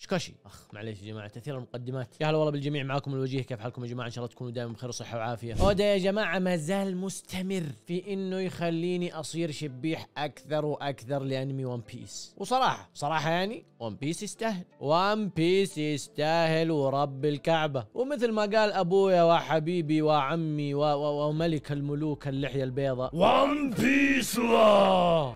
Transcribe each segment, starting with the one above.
شكاشي اخ معليش يا جماعه تاثير المقدمات يا هلا والله بالجميع معاكم الوجيه كيف حالكم يا جماعه ان شاء الله تكونوا دائما بخير وصحه وعافيه اودا يا جماعه ما زال مستمر في انه يخليني اصير شبيح اكثر واكثر لانمي ون بيس وصراحه صراحه يعني ون بيس يستاهل ون بيس يستاهل ورب الكعبه ومثل ما قال ابويا وحبيبي وعمي و و وملك الملوك اللحيه البيضاء ون بيس وا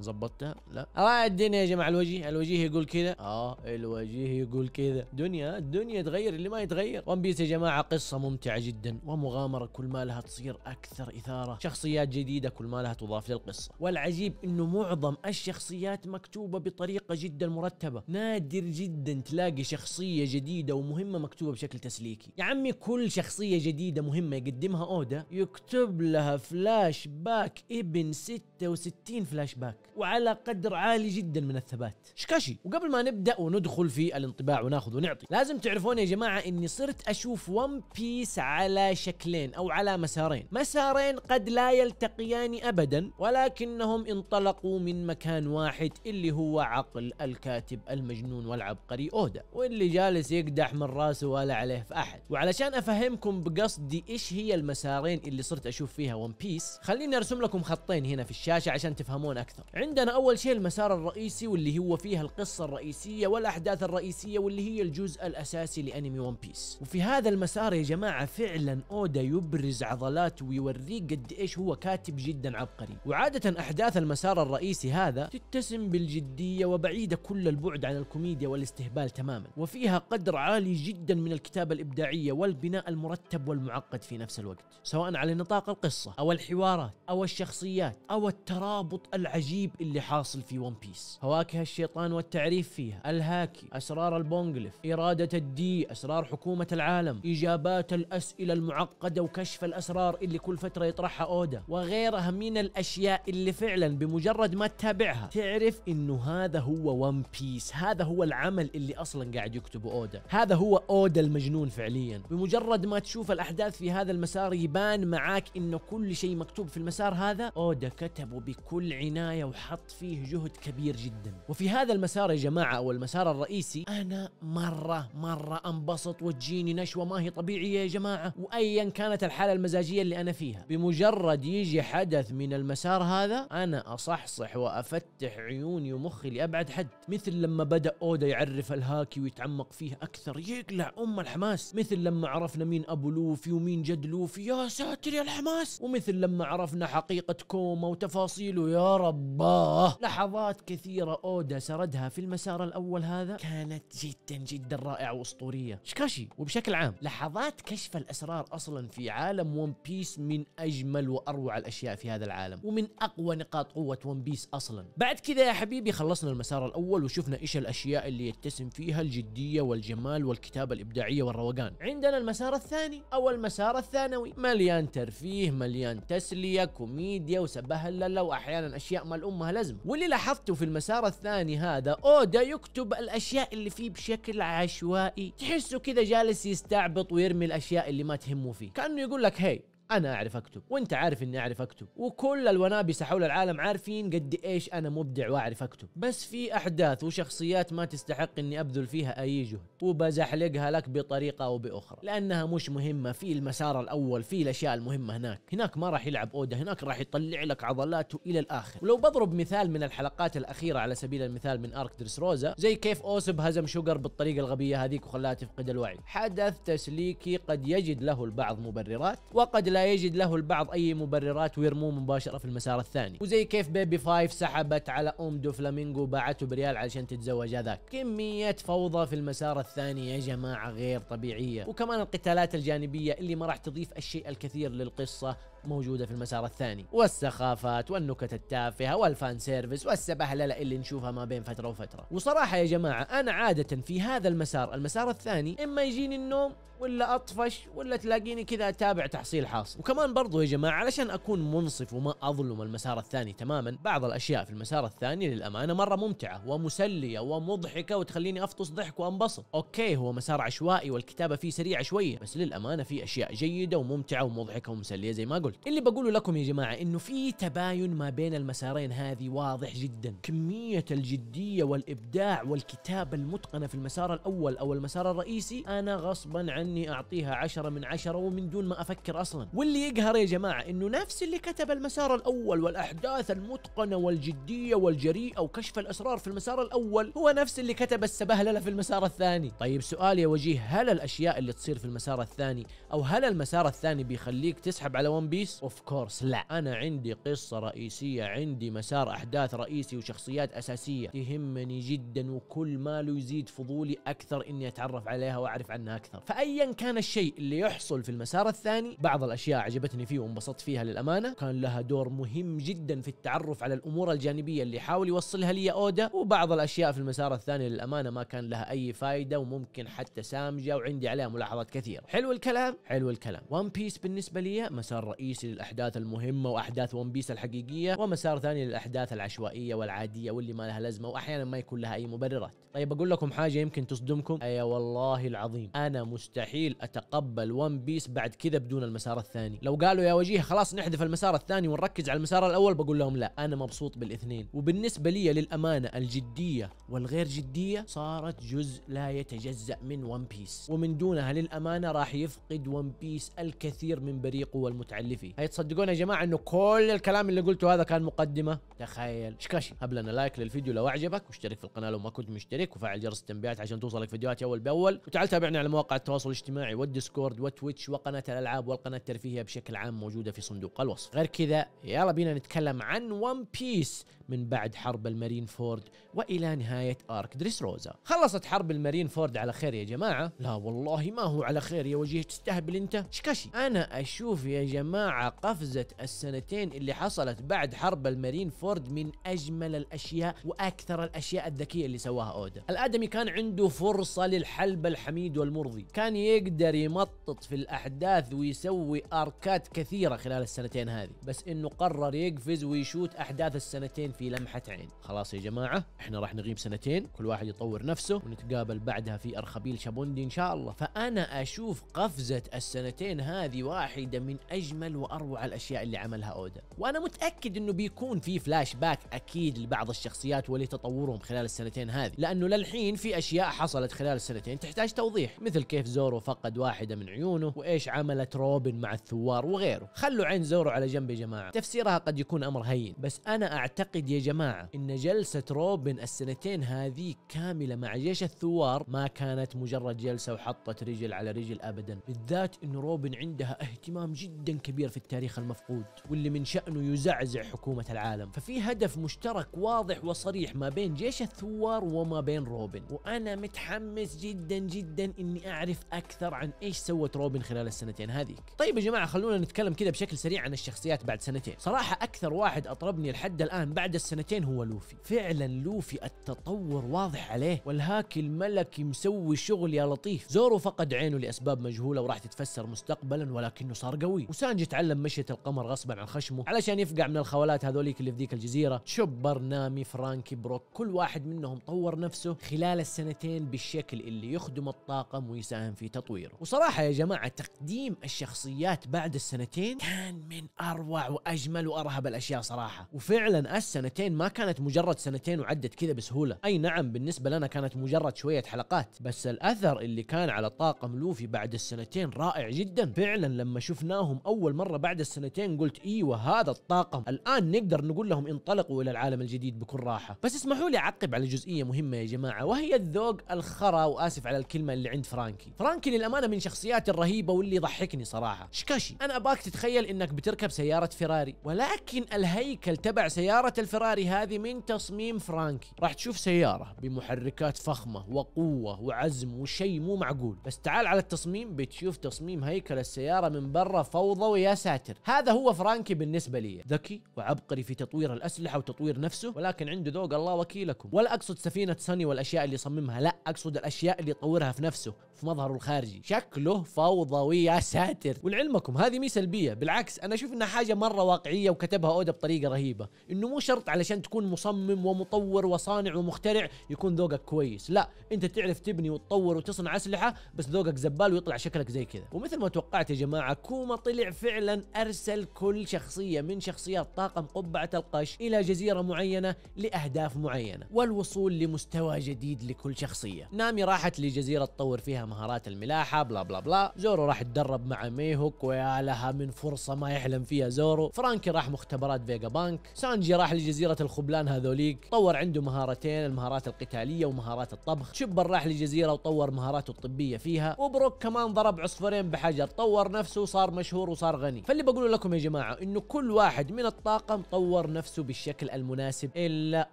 زبطتها لا الدنيا يا جماعه مع الوجيه الوجيه يقول كذا اه الوجيه يقول كذا دنيا الدنيا تغير اللي ما يتغير ون بيس يا جماعه قصه ممتعه جدا ومغامره كل ما لها تصير اكثر اثاره شخصيات جديده كل ما لها تضاف للقصه والعجيب انه معظم الشخصيات مكتوبه بطريقه جدا مرتبه نادر جدا تلاقي شخصيه جديده ومهمه مكتوبه بشكل تسليكي يا عمي كل شخصيه جديده مهمه يقدمها اودا يكتب لها فلاش باك ابن 66 فلاش باك وعلى قدر عالي جدا من الثبات شكاشي وقبل ما نبدا وندخل في الانطباع وناخذ ونعطي لازم تعرفون يا جماعه اني صرت اشوف ون بيس على شكلين او على مسارين مسارين قد لا يلتقيان ابدا ولكنهم انطلقوا من مكان واحد اللي هو عقل الكاتب المجنون والعبقري اودا واللي جالس يقدح من راسه ولا عليه في احد وعلشان افهمكم بقصدي ايش هي المسارين اللي صرت اشوف فيها ون بيس خليني ارسم لكم خطين هنا في الشاشه عشان تفهمون اكثر عندنا اول شيء المسار الرئيسي واللي هو فيها القصة الرئيسية والأحداث الرئيسية واللي هي الجزء الأساسي لأنمي ون بيس وفي هذا المسار يا جماعة فعلا أودا يبرز عضلات ويوريك قد إيش هو كاتب جدا عبقري وعادة أحداث المسار الرئيسي هذا تتسم بالجدية وبعيدة كل البعد عن الكوميديا والاستهبال تماما وفيها قدر عالي جدا من الكتابة الإبداعية والبناء المرتب والمعقد في نفس الوقت سواء على نطاق القصة أو الحوارات أو الشخصيات أو الترابط العجيب اللي حاصل في ون بيس هواك فواكه الشيطان والتعريف فيه الهاكي أسرار البونغليف إرادة الدي أسرار حكومة العالم إجابات الأسئلة المعقدة وكشف الأسرار اللي كل فترة يطرحها أودا وغيرها من الأشياء اللي فعلا بمجرد ما تتابعها تعرف إنه هذا هو ون بيس هذا هو العمل اللي أصلا قاعد يكتبه أودا هذا هو أودا المجنون فعليا بمجرد ما تشوف الأحداث في هذا المسار يبان معاك إنه كل شيء مكتوب في المسار هذا أودا كتبه بكل عناية وحط فيه جهد كبير جدا وفي هذا المسار يا جماعه او المسار الرئيسي انا مره مره انبسط وتجيني نشوه ما هي طبيعيه يا جماعه وايا كانت الحاله المزاجيه اللي انا فيها بمجرد يجي حدث من المسار هذا انا اصحصح وافتح عيوني ومخي لابعد حد مثل لما بدا اودا يعرف الهاكي ويتعمق فيه اكثر يقلع ام الحماس مثل لما عرفنا مين ابو لوفي ومين جد لوفي يا ساتر يا الحماس ومثل لما عرفنا حقيقه كوما وتفاصيله يا رباه لحظات كثيره اودا سردها في المسار الاول هذا كانت جدا جدا رائعه واسطوريه شكاشي وبشكل عام لحظات كشف الاسرار اصلا في عالم ون بيس من اجمل واروع الاشياء في هذا العالم ومن اقوى نقاط قوه ون بيس اصلا بعد كذا يا حبيبي خلصنا المسار الاول وشفنا ايش الاشياء اللي يتسم فيها الجديه والجمال والكتابه الابداعيه والروقان عندنا المسار الثاني او المسار الثانوي مليان ترفيه مليان تسليه كوميديا وسبهلله واحيانا اشياء ما الامه لازم واللي لاحظته في المسار الثاني هذا اودا يكتب الاشياء اللي فيه بشكل عشوائي تحسه كذا جالس يستعبط ويرمي الاشياء اللي ما تهمه فيه كانه يقول لك هي انا اعرف اكتب وانت عارف اني اعرف اكتب وكل الونابسه حول العالم عارفين قد ايش انا مبدع واعرف اكتب بس في احداث وشخصيات ما تستحق اني ابذل فيها اي جهد وبزحلقها لك بطريقه او باخرى لانها مش مهمه في المسار الاول في الاشياء المهمه هناك هناك ما راح يلعب اودا هناك راح يطلع لك عضلاته الى الاخر ولو بضرب مثال من الحلقات الاخيره على سبيل المثال من ارك درس روزا زي كيف اوسب هزم شوجر بالطريقه الغبيه هذيك وخلاها تفقد الوعي حدث تسليكي قد يجد له البعض مبررات وقد لا يجد له البعض أي مبررات ويرموه مباشرة في المسار الثاني وزي كيف بيبي فايف سحبت على أم دو فلامينجو باعته بريال علشان تتزوج هذاك كمية فوضى في المسار الثاني يا جماعة غير طبيعية وكمان القتالات الجانبية اللي ما راح تضيف الشيء الكثير للقصة موجودة في المسار الثاني والسخافات والنكت التافهة والفان سيرفيس والسبهللة اللي نشوفها ما بين فترة وفترة وصراحة يا جماعة أنا عادة في هذا المسار المسار الثاني إما يجيني النوم ولا أطفش ولا تلاقيني كذا أتابع تحصيل حاصل وكمان برضو يا جماعة علشان أكون منصف وما أظلم المسار الثاني تماما بعض الأشياء في المسار الثاني للأمانة مرة ممتعة ومسلية ومضحكة وتخليني أفطس ضحك وأنبسط أوكي هو مسار عشوائي والكتابة فيه سريعة شوية بس للأمانة في أشياء جيدة وممتعة ومضحكة ومسلية زي ما قلت قلت اللي بقوله لكم يا جماعة انه في تباين ما بين المسارين هذه واضح جدا كمية الجدية والابداع والكتابة المتقنة في المسار الاول او المسار الرئيسي انا غصبا عني اعطيها عشرة من عشرة ومن دون ما افكر اصلا واللي يقهر يا جماعة انه نفس اللي كتب المسار الاول والاحداث المتقنة والجدية والجريئة وكشف الاسرار في المسار الاول هو نفس اللي كتب السبهللة في المسار الثاني طيب سؤال يا وجيه هل الاشياء اللي تصير في المسار الثاني او هل المسار الثاني بيخليك تسحب على ون بيس الرئيس اوف كورس لا انا عندي قصه رئيسيه عندي مسار احداث رئيسي وشخصيات اساسيه تهمني جدا وكل ما له يزيد فضولي اكثر اني اتعرف عليها واعرف عنها اكثر فايا كان الشيء اللي يحصل في المسار الثاني بعض الاشياء عجبتني فيه وانبسطت فيها للامانه كان لها دور مهم جدا في التعرف على الامور الجانبيه اللي حاول يوصلها لي اودا وبعض الاشياء في المسار الثاني للامانه ما كان لها اي فائده وممكن حتى سامجه وعندي عليها ملاحظات كثيره حلو الكلام حلو الكلام وان بيس بالنسبه لي مسار رئيسي بيس للاحداث المهمه واحداث ون بيس الحقيقيه ومسار ثاني للاحداث العشوائيه والعاديه واللي ما لها لازمه واحيانا ما يكون لها اي مبررات طيب اقول لكم حاجه يمكن تصدمكم اي والله العظيم انا مستحيل اتقبل ون بيس بعد كذا بدون المسار الثاني لو قالوا يا وجيه خلاص نحذف المسار الثاني ونركز على المسار الاول بقول لهم لا انا مبسوط بالاثنين وبالنسبه لي للامانه الجديه والغير جديه صارت جزء لا يتجزا من ون بيس ومن دونها للامانه راح يفقد ون بيس الكثير من بريقه والمتعلفي هيتصدقون يا جماعه انه كل الكلام اللي قلته هذا كان مقدمه تخيل شكاشي هب لنا لايك للفيديو لو اعجبك واشترك في القناه لو ما كنت مشترك عليك وفعل جرس التنبيهات عشان توصلك فيديوهاتي اول باول وتعال تابعنا على مواقع التواصل الاجتماعي والديسكورد وتويتش وقناه الالعاب والقناه الترفيهيه بشكل عام موجوده في صندوق الوصف غير كذا يلا بينا نتكلم عن ون بيس من بعد حرب المارين فورد والى نهايه ارك دريس روزا خلصت حرب المارين فورد على خير يا جماعه لا والله ما هو على خير يا وجيه تستهبل انت شكاشي انا اشوف يا جماعه قفزه السنتين اللي حصلت بعد حرب المارين فورد من اجمل الاشياء واكثر الاشياء الذكيه اللي سواها اودا العاده الادمي كان عنده فرصه للحلب الحميد والمرضي كان يقدر يمطط في الاحداث ويسوي اركات كثيره خلال السنتين هذه بس انه قرر يقفز ويشوت احداث السنتين في لمحه عين خلاص يا جماعه احنا راح نغيب سنتين كل واحد يطور نفسه ونتقابل بعدها في ارخبيل شابوندي ان شاء الله فانا اشوف قفزه السنتين هذه واحده من اجمل واروع الاشياء اللي عملها اودا وانا متاكد انه بيكون في فلاش باك اكيد لبعض الشخصيات ولتطورهم خلال السنتين هذه لان انه للحين في اشياء حصلت خلال السنتين تحتاج توضيح مثل كيف زورو فقد واحده من عيونه وايش عملت روبن مع الثوار وغيره خلوا عين زورو على جنب يا جماعه تفسيرها قد يكون امر هين بس انا اعتقد يا جماعه ان جلسه روبن السنتين هذه كامله مع جيش الثوار ما كانت مجرد جلسه وحطت رجل على رجل ابدا بالذات ان روبن عندها اهتمام جدا كبير في التاريخ المفقود واللي من شانه يزعزع حكومه العالم ففي هدف مشترك واضح وصريح ما بين جيش الثوار وما بين روبن وانا متحمس جدا جدا اني اعرف اكثر عن ايش سوت روبن خلال السنتين هذيك طيب يا جماعه خلونا نتكلم كذا بشكل سريع عن الشخصيات بعد سنتين صراحه اكثر واحد اطربني لحد الان بعد السنتين هو لوفي فعلا لوفي التطور واضح عليه والهاك الملكي مسوي شغل يا لطيف زورو فقد عينه لاسباب مجهوله وراح تتفسر مستقبلا ولكنه صار قوي وسانجي تعلم مشية القمر غصبا عن خشمه علشان يفقع من الخوالات هذوليك اللي في ذيك الجزيره شوبر نامي فرانكي بروك كل واحد منهم طور نفسه نفسه خلال السنتين بالشكل اللي يخدم الطاقم ويساهم في تطويره وصراحة يا جماعة تقديم الشخصيات بعد السنتين كان من أروع وأجمل وأرهب الأشياء صراحة وفعلا السنتين ما كانت مجرد سنتين وعدت كذا بسهولة أي نعم بالنسبة لنا كانت مجرد شوية حلقات بس الأثر اللي كان على طاقم لوفي بعد السنتين رائع جدا فعلا لما شفناهم أول مرة بعد السنتين قلت إيوه هذا الطاقم الآن نقدر نقول لهم انطلقوا إلى العالم الجديد بكل راحة بس اسمحوا لي أعقب على جزئية مهمة يا جماعة وهي الذوق الخرا وآسف على الكلمة اللي عند فرانكي فرانكي للأمانة من شخصيات الرهيبة واللي يضحكني صراحة شكاشي أنا أباك تتخيل إنك بتركب سيارة فيراري ولكن الهيكل تبع سيارة الفيراري هذه من تصميم فرانكي راح تشوف سيارة بمحركات فخمة وقوة وعزم وشيء مو معقول بس تعال على التصميم بتشوف تصميم هيكل السيارة من برا فوضى ويا ساتر هذا هو فرانكي بالنسبة لي ذكي وعبقري في تطوير الأسلحة وتطوير نفسه ولكن عنده ذوق الله وكيلكم ولا أقصد سفينة سن الاغاني والاشياء اللي يصممها لا اقصد الاشياء اللي يطورها في نفسه في مظهره الخارجي شكله فوضوي يا ساتر ولعلمكم هذه مي سلبيه بالعكس انا اشوف انها حاجه مره واقعيه وكتبها اودا بطريقه رهيبه انه مو شرط علشان تكون مصمم ومطور وصانع ومخترع يكون ذوقك كويس لا انت تعرف تبني وتطور وتصنع اسلحه بس ذوقك زبال ويطلع شكلك زي كذا ومثل ما توقعت يا جماعه كوما طلع فعلا ارسل كل شخصيه من شخصيات طاقم قبعه القش الى جزيره معينه لاهداف معينه والوصول لمستوى جديد لكل شخصيه نامي راحت لجزيره تطور فيها مهارات الملاحه بلا بلا بلا زورو راح يتدرب مع ميهوك ويا لها من فرصه ما يحلم فيها زورو فرانكي راح مختبرات فيجا بانك سانجي راح لجزيره الخبلان هذوليك طور عنده مهارتين المهارات القتاليه ومهارات الطبخ شبر راح لجزيره وطور مهاراته الطبيه فيها وبروك كمان ضرب عصفورين بحجر طور نفسه وصار مشهور وصار غني فاللي بقوله لكم يا جماعه انه كل واحد من الطاقم طور نفسه بالشكل المناسب الا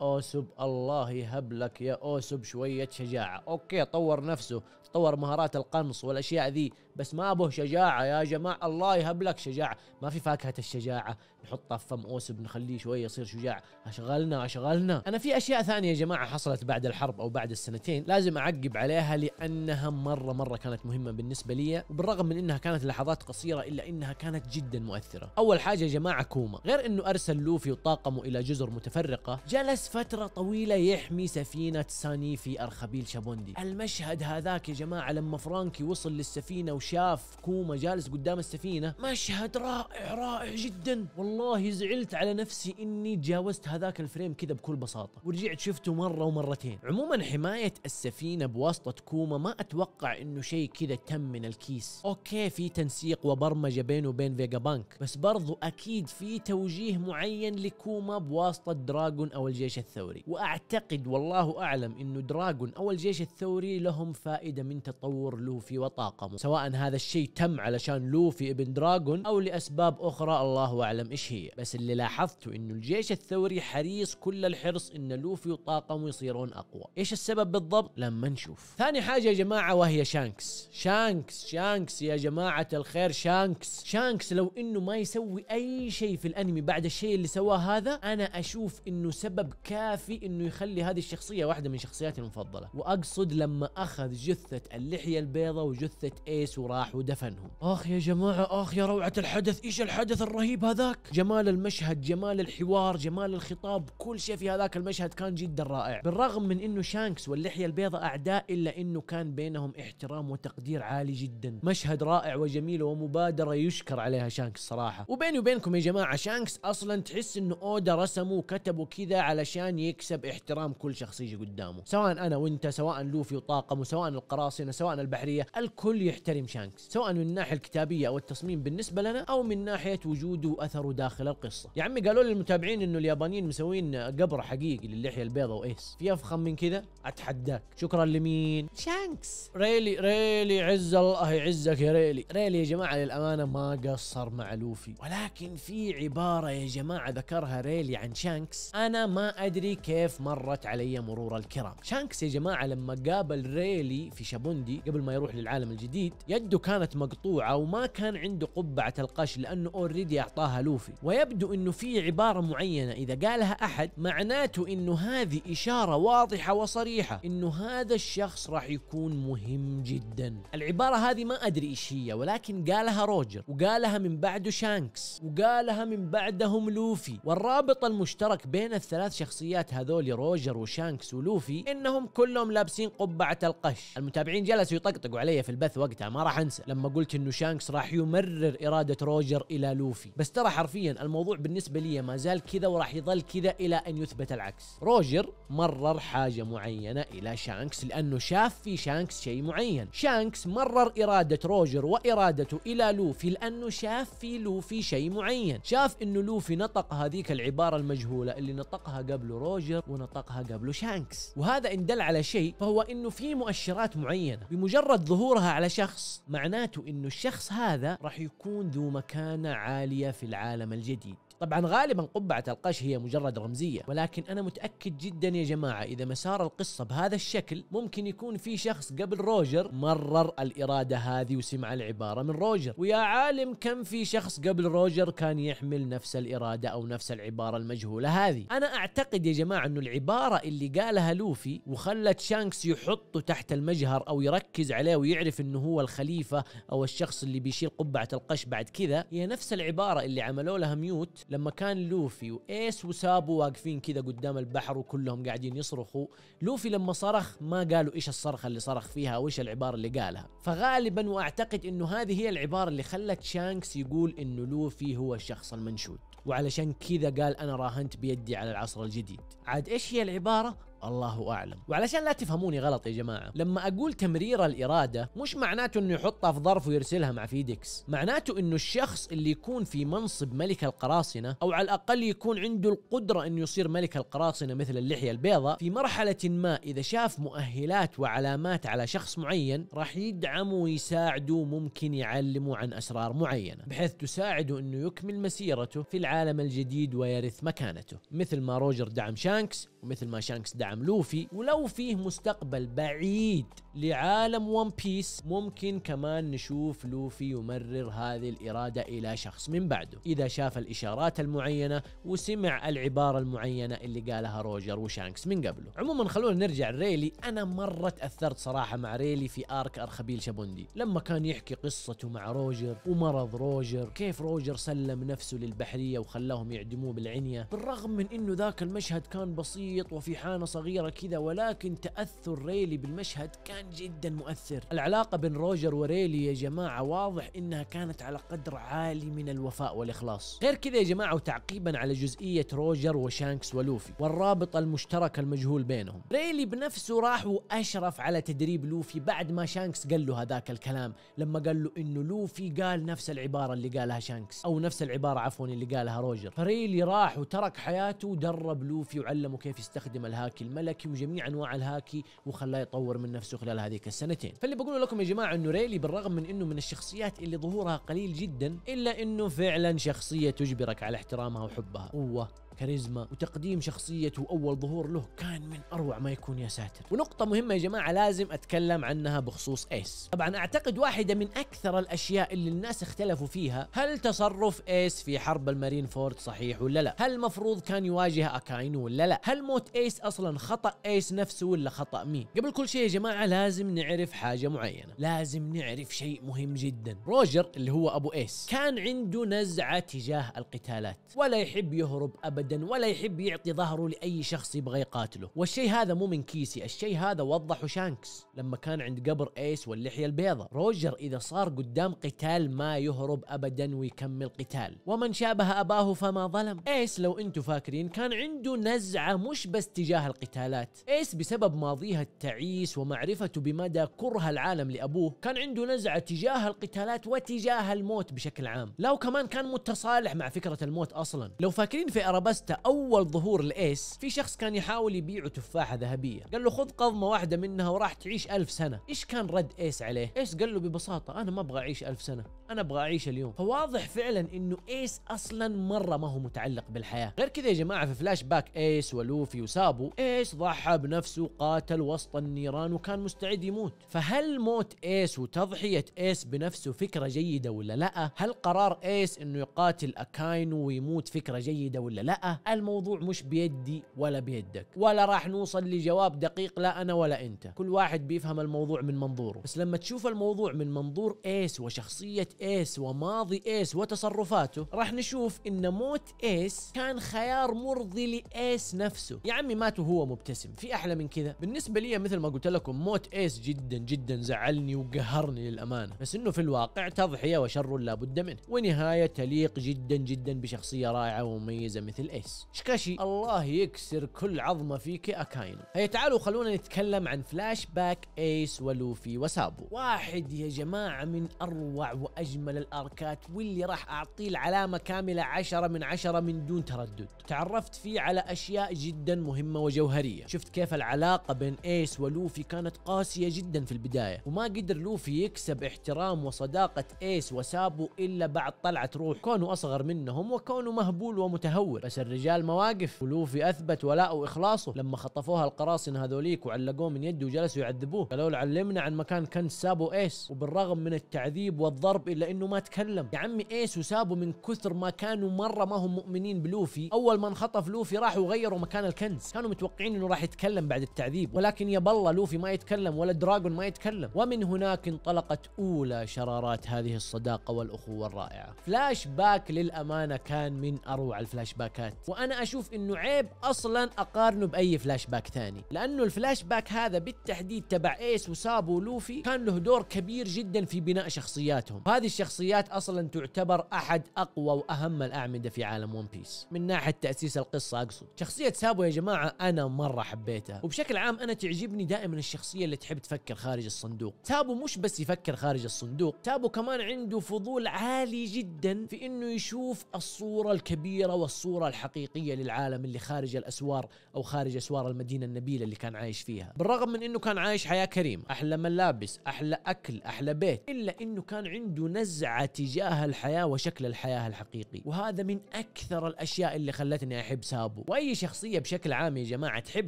اوسب الله يهب لك يا اوسب شويه شجاعه اوكي طور نفسه تطور مهارات القنص والاشياء ذي بس ما ابوه شجاعه يا جماعه الله يهب لك شجاعه ما في فاكهه الشجاعه نحطها في فم اوسب نخليه شويه يصير شجاع اشغلنا اشغلنا انا في اشياء ثانيه يا جماعه حصلت بعد الحرب او بعد السنتين لازم اعقب عليها لانها مره مره كانت مهمه بالنسبه لي وبالرغم من انها كانت لحظات قصيره الا انها كانت جدا مؤثره اول حاجه يا جماعه كوما غير انه ارسل لوفي وطاقمه الى جزر متفرقه جلس فتره طويله يحمي سفينه ساني في ارخبيل شابوندي المشهد هذاك يا جماعه لما فرانكي وصل للسفينه وشاف كوما جالس قدام السفينه مشهد رائع رائع جدا والله زعلت على نفسي اني تجاوزت هذاك الفريم كذا بكل بساطه ورجعت شفته مره ومرتين عموما حمايه السفينه بواسطه كوما ما اتوقع انه شيء كذا تم من الكيس اوكي في تنسيق وبرمجه بينه وبين فيجا بانك بس برضو اكيد في توجيه معين لكوما بواسطه دراغون او الجيش الثوري واعتقد والله اعلم انه دراغون او الجيش الثوري لهم فائده من تطور لوفي وطاقمه سواء كان هذا الشيء تم علشان لوفي ابن دراجون او لاسباب اخرى الله اعلم ايش هي بس اللي لاحظته انه الجيش الثوري حريص كل الحرص ان لوفي وطاقمه يصيرون اقوى ايش السبب بالضبط لما نشوف ثاني حاجه يا جماعه وهي شانكس شانكس شانكس يا جماعه الخير شانكس شانكس لو انه ما يسوي اي شيء في الانمي بعد الشيء اللي سواه هذا انا اشوف انه سبب كافي انه يخلي هذه الشخصيه واحده من شخصياتي المفضله واقصد لما اخذ جثه اللحيه البيضاء وجثه ايس وراح ودفنهم اخ يا جماعة اخ يا روعة الحدث ايش الحدث الرهيب هذاك جمال المشهد جمال الحوار جمال الخطاب كل شيء في هذاك المشهد كان جدا رائع بالرغم من انه شانكس واللحية البيضاء اعداء الا انه كان بينهم احترام وتقدير عالي جدا مشهد رائع وجميل ومبادرة يشكر عليها شانكس صراحة وبيني وبينكم يا جماعة شانكس اصلا تحس انه اودا رسمه وكتبه كذا علشان يكسب احترام كل شخص يجي قدامه سواء انا وانت سواء لوفي وطاقمه سواء القراصنة سواء البحرية الكل يحترم شانكس سواء من الناحيه الكتابيه او التصميم بالنسبه لنا او من ناحيه وجوده واثره داخل القصه يا عمي قالوا للمتابعين انه اليابانيين مسوين قبر حقيقي للحيه البيضاء وايس في افخم من كذا اتحداك شكرا لمين شانكس ريلي ريلي عز الله يعزك يا ريلي ريلي يا جماعه للامانه ما قصر مع لوفي ولكن في عباره يا جماعه ذكرها ريلي عن شانكس انا ما ادري كيف مرت علي مرور الكرام شانكس يا جماعه لما قابل ريلي في شابوندي قبل ما يروح للعالم الجديد يجد يده كانت مقطوعة وما كان عنده قبعة القش لأنه اوريدي أعطاها لوفي ويبدو أنه في عبارة معينة إذا قالها أحد معناته أنه هذه إشارة واضحة وصريحة أنه هذا الشخص راح يكون مهم جدا العبارة هذه ما أدري إيش هي ولكن قالها روجر وقالها من بعده شانكس وقالها من بعدهم لوفي والرابط المشترك بين الثلاث شخصيات هذول روجر وشانكس ولوفي انهم كلهم لابسين قبعة القش المتابعين جلسوا يطقطقوا علي في البث وقتها ما راح راح انسى لما قلت انه شانكس راح يمرر اراده روجر الى لوفي بس ترى حرفيا الموضوع بالنسبه لي ما زال كذا وراح يظل كذا الى ان يثبت العكس روجر مرر حاجه معينه الى شانكس لانه شاف في شانكس شيء معين شانكس مرر اراده روجر وارادته الى لوفي لانه شاف في لوفي شيء معين شاف انه لوفي نطق هذيك العباره المجهوله اللي نطقها قبل روجر ونطقها قبل شانكس وهذا ان دل على شيء فهو انه في مؤشرات معينه بمجرد ظهورها على شخص معناته انه الشخص هذا راح يكون ذو مكانه عاليه في العالم الجديد طبعا غالبا قبعة القش هي مجرد رمزية ولكن أنا متأكد جدا يا جماعة إذا مسار القصة بهذا الشكل ممكن يكون في شخص قبل روجر مرر الإرادة هذه وسمع العبارة من روجر ويا عالم كم في شخص قبل روجر كان يحمل نفس الإرادة أو نفس العبارة المجهولة هذه أنا أعتقد يا جماعة أنه العبارة اللي قالها لوفي وخلت شانكس يحطه تحت المجهر أو يركز عليه ويعرف أنه هو الخليفة أو الشخص اللي بيشيل قبعة القش بعد كذا هي نفس العبارة اللي عملوا لها ميوت لما كان لوفي وايس وسابو واقفين كذا قدام البحر وكلهم قاعدين يصرخوا لوفي لما صرخ ما قالوا ايش الصرخه اللي صرخ فيها وايش العباره اللي قالها فغالبا واعتقد انه هذه هي العباره اللي خلت شانكس يقول انه لوفي هو الشخص المنشود وعلشان كذا قال انا راهنت بيدي على العصر الجديد عاد ايش هي العباره الله اعلم وعلشان لا تفهموني غلط يا جماعه لما اقول تمرير الاراده مش معناته انه يحطها في ظرف ويرسلها مع فيديكس معناته انه الشخص اللي يكون في منصب ملك القراصنه او على الاقل يكون عنده القدره انه يصير ملك القراصنه مثل اللحيه البيضاء في مرحله ما اذا شاف مؤهلات وعلامات على شخص معين راح يدعمه ويساعده وممكن يعلمه عن اسرار معينه بحيث تساعده انه يكمل مسيرته في العالم الجديد ويرث مكانته مثل ما روجر دعم شانكس ومثل ما شانكس دعم عم لوفي ولو فيه مستقبل بعيد لعالم ون بيس ممكن كمان نشوف لوفي يمرر هذه الإرادة إلى شخص من بعده إذا شاف الإشارات المعينة وسمع العبارة المعينة اللي قالها روجر وشانكس من قبله عموما خلونا نرجع لريلي أنا مرة تأثرت صراحة مع ريلي في آرك أرخبيل شابوندي لما كان يحكي قصته مع روجر ومرض روجر كيف روجر سلم نفسه للبحرية وخلاهم يعدموه بالعنية بالرغم من أنه ذاك المشهد كان بسيط وفي حانة صغيرة كذا ولكن تأثر ريلي بالمشهد كان كان جدا مؤثر العلاقة بين روجر وريلي يا جماعة واضح انها كانت على قدر عالي من الوفاء والاخلاص غير كذا يا جماعة وتعقيبا على جزئية روجر وشانكس ولوفي والرابط المشترك المجهول بينهم ريلي بنفسه راح واشرف على تدريب لوفي بعد ما شانكس قال له هذاك الكلام لما قال له انه لوفي قال نفس العبارة اللي قالها شانكس او نفس العبارة عفوا اللي قالها روجر فريلي راح وترك حياته ودرب لوفي وعلمه كيف يستخدم الهاكي الملكي وجميع انواع الهاكي وخلاه يطور من نفسه خلال خلال هذيك السنتين فاللي بقوله لكم يا جماعه انه ريلي بالرغم من انه من الشخصيات اللي ظهورها قليل جدا الا انه فعلا شخصيه تجبرك على احترامها وحبها هو كاريزما وتقديم شخصيته واول ظهور له كان من اروع ما يكون يا ساتر ونقطة مهمة يا جماعة لازم اتكلم عنها بخصوص ايس طبعا اعتقد واحدة من اكثر الاشياء اللي الناس اختلفوا فيها هل تصرف ايس في حرب المارين فورد صحيح ولا لا هل المفروض كان يواجه اكاينو ولا لا هل موت ايس اصلا خطأ ايس نفسه ولا خطأ مين قبل كل شيء يا جماعة لازم نعرف حاجة معينة لازم نعرف شيء مهم جدا روجر اللي هو ابو ايس كان عنده نزعة تجاه القتالات ولا يحب يهرب ابدا ابدا ولا يحب يعطي ظهره لاي شخص يبغى يقاتله والشيء هذا مو من كيسي الشيء هذا وضحه شانكس لما كان عند قبر ايس واللحيه البيضاء روجر اذا صار قدام قتال ما يهرب ابدا ويكمل قتال ومن شابه اباه فما ظلم ايس لو انتم فاكرين كان عنده نزعه مش بس تجاه القتالات ايس بسبب ماضيها التعيس ومعرفته بمدى كره العالم لابوه كان عنده نزعه تجاه القتالات وتجاه الموت بشكل عام لو كمان كان متصالح مع فكره الموت اصلا لو فاكرين في اراباس دراسته اول ظهور الايس في شخص كان يحاول يبيعه تفاحه ذهبيه قال له خذ قضمه واحده منها وراح تعيش ألف سنه ايش كان رد ايس عليه ايس قال له ببساطه انا ما ابغى اعيش ألف سنه انا ابغى اعيش اليوم فواضح فعلا انه ايس اصلا مره ما هو متعلق بالحياه غير كذا يا جماعه في فلاش باك ايس ولوفي وسابو ايس ضحى بنفسه قاتل وسط النيران وكان مستعد يموت فهل موت ايس وتضحيه ايس بنفسه فكره جيده ولا لا هل قرار ايس انه يقاتل اكاينو ويموت فكره جيده ولا لا الموضوع مش بيدي ولا بيدك ولا راح نوصل لجواب دقيق لا انا ولا انت كل واحد بيفهم الموضوع من منظوره بس لما تشوف الموضوع من منظور ايس وشخصية ايس وماضي ايس وتصرفاته راح نشوف ان موت ايس كان خيار مرضي لايس نفسه يا عمي مات وهو مبتسم في احلى من كذا بالنسبة لي مثل ما قلت لكم موت ايس جدا جدا زعلني وقهرني للامانة بس انه في الواقع تضحية وشر لا بد منه ونهاية تليق جدا جدا بشخصية رائعة ومميزة مثل الاس شكاشي الله يكسر كل عظمه فيك اكاينو هيا تعالوا خلونا نتكلم عن فلاش باك ايس ولوفي وسابو واحد يا جماعه من اروع واجمل الاركات واللي راح اعطيه العلامه كامله عشرة من عشرة من دون تردد تعرفت فيه على اشياء جدا مهمه وجوهريه شفت كيف العلاقه بين ايس ولوفي كانت قاسيه جدا في البدايه وما قدر لوفي يكسب احترام وصداقه ايس وسابو الا بعد طلعت روح كونه اصغر منهم وكونه مهبول ومتهور بس الرجال مواقف ولوفي اثبت ولاءه واخلاصه لما خطفوها القراصنه هذوليك وعلقوه من يده وجلسوا يعذبوه قالوا له علمنا عن مكان كان سابو ايس وبالرغم من التعذيب والضرب الا انه ما تكلم يا عمي ايس وسابو من كثر ما كانوا مره ما هم مؤمنين بلوفي اول ما انخطف لوفي راحوا غيروا مكان الكنز كانوا متوقعين انه راح يتكلم بعد التعذيب ولكن يا بالله لوفي ما يتكلم ولا دراجون ما يتكلم ومن هناك انطلقت اولى شرارات هذه الصداقه والاخوه الرائعه فلاش باك للامانه كان من اروع الفلاش باكات باكات وانا اشوف انه عيب اصلا اقارنه باي فلاش باك ثاني لانه الفلاش باك هذا بالتحديد تبع ايس وسابو ولوفي كان له دور كبير جدا في بناء شخصياتهم هذه الشخصيات اصلا تعتبر احد اقوى واهم الاعمده في عالم ون بيس من ناحيه تاسيس القصه اقصد شخصيه سابو يا جماعه انا مره حبيتها وبشكل عام انا تعجبني دائما الشخصيه اللي تحب تفكر خارج الصندوق سابو مش بس يفكر خارج الصندوق سابو كمان عنده فضول عالي جدا في انه يشوف الصوره الكبيره والصوره الحقيقية الحقيقية للعالم اللي خارج الأسوار أو خارج أسوار المدينة النبيلة اللي كان عايش فيها بالرغم من أنه كان عايش حياة كريم أحلى ملابس أحلى أكل أحلى بيت إلا أنه كان عنده نزعة تجاه الحياة وشكل الحياة الحقيقي وهذا من أكثر الأشياء اللي خلتني أحب سابو وأي شخصية بشكل عام يا جماعة تحب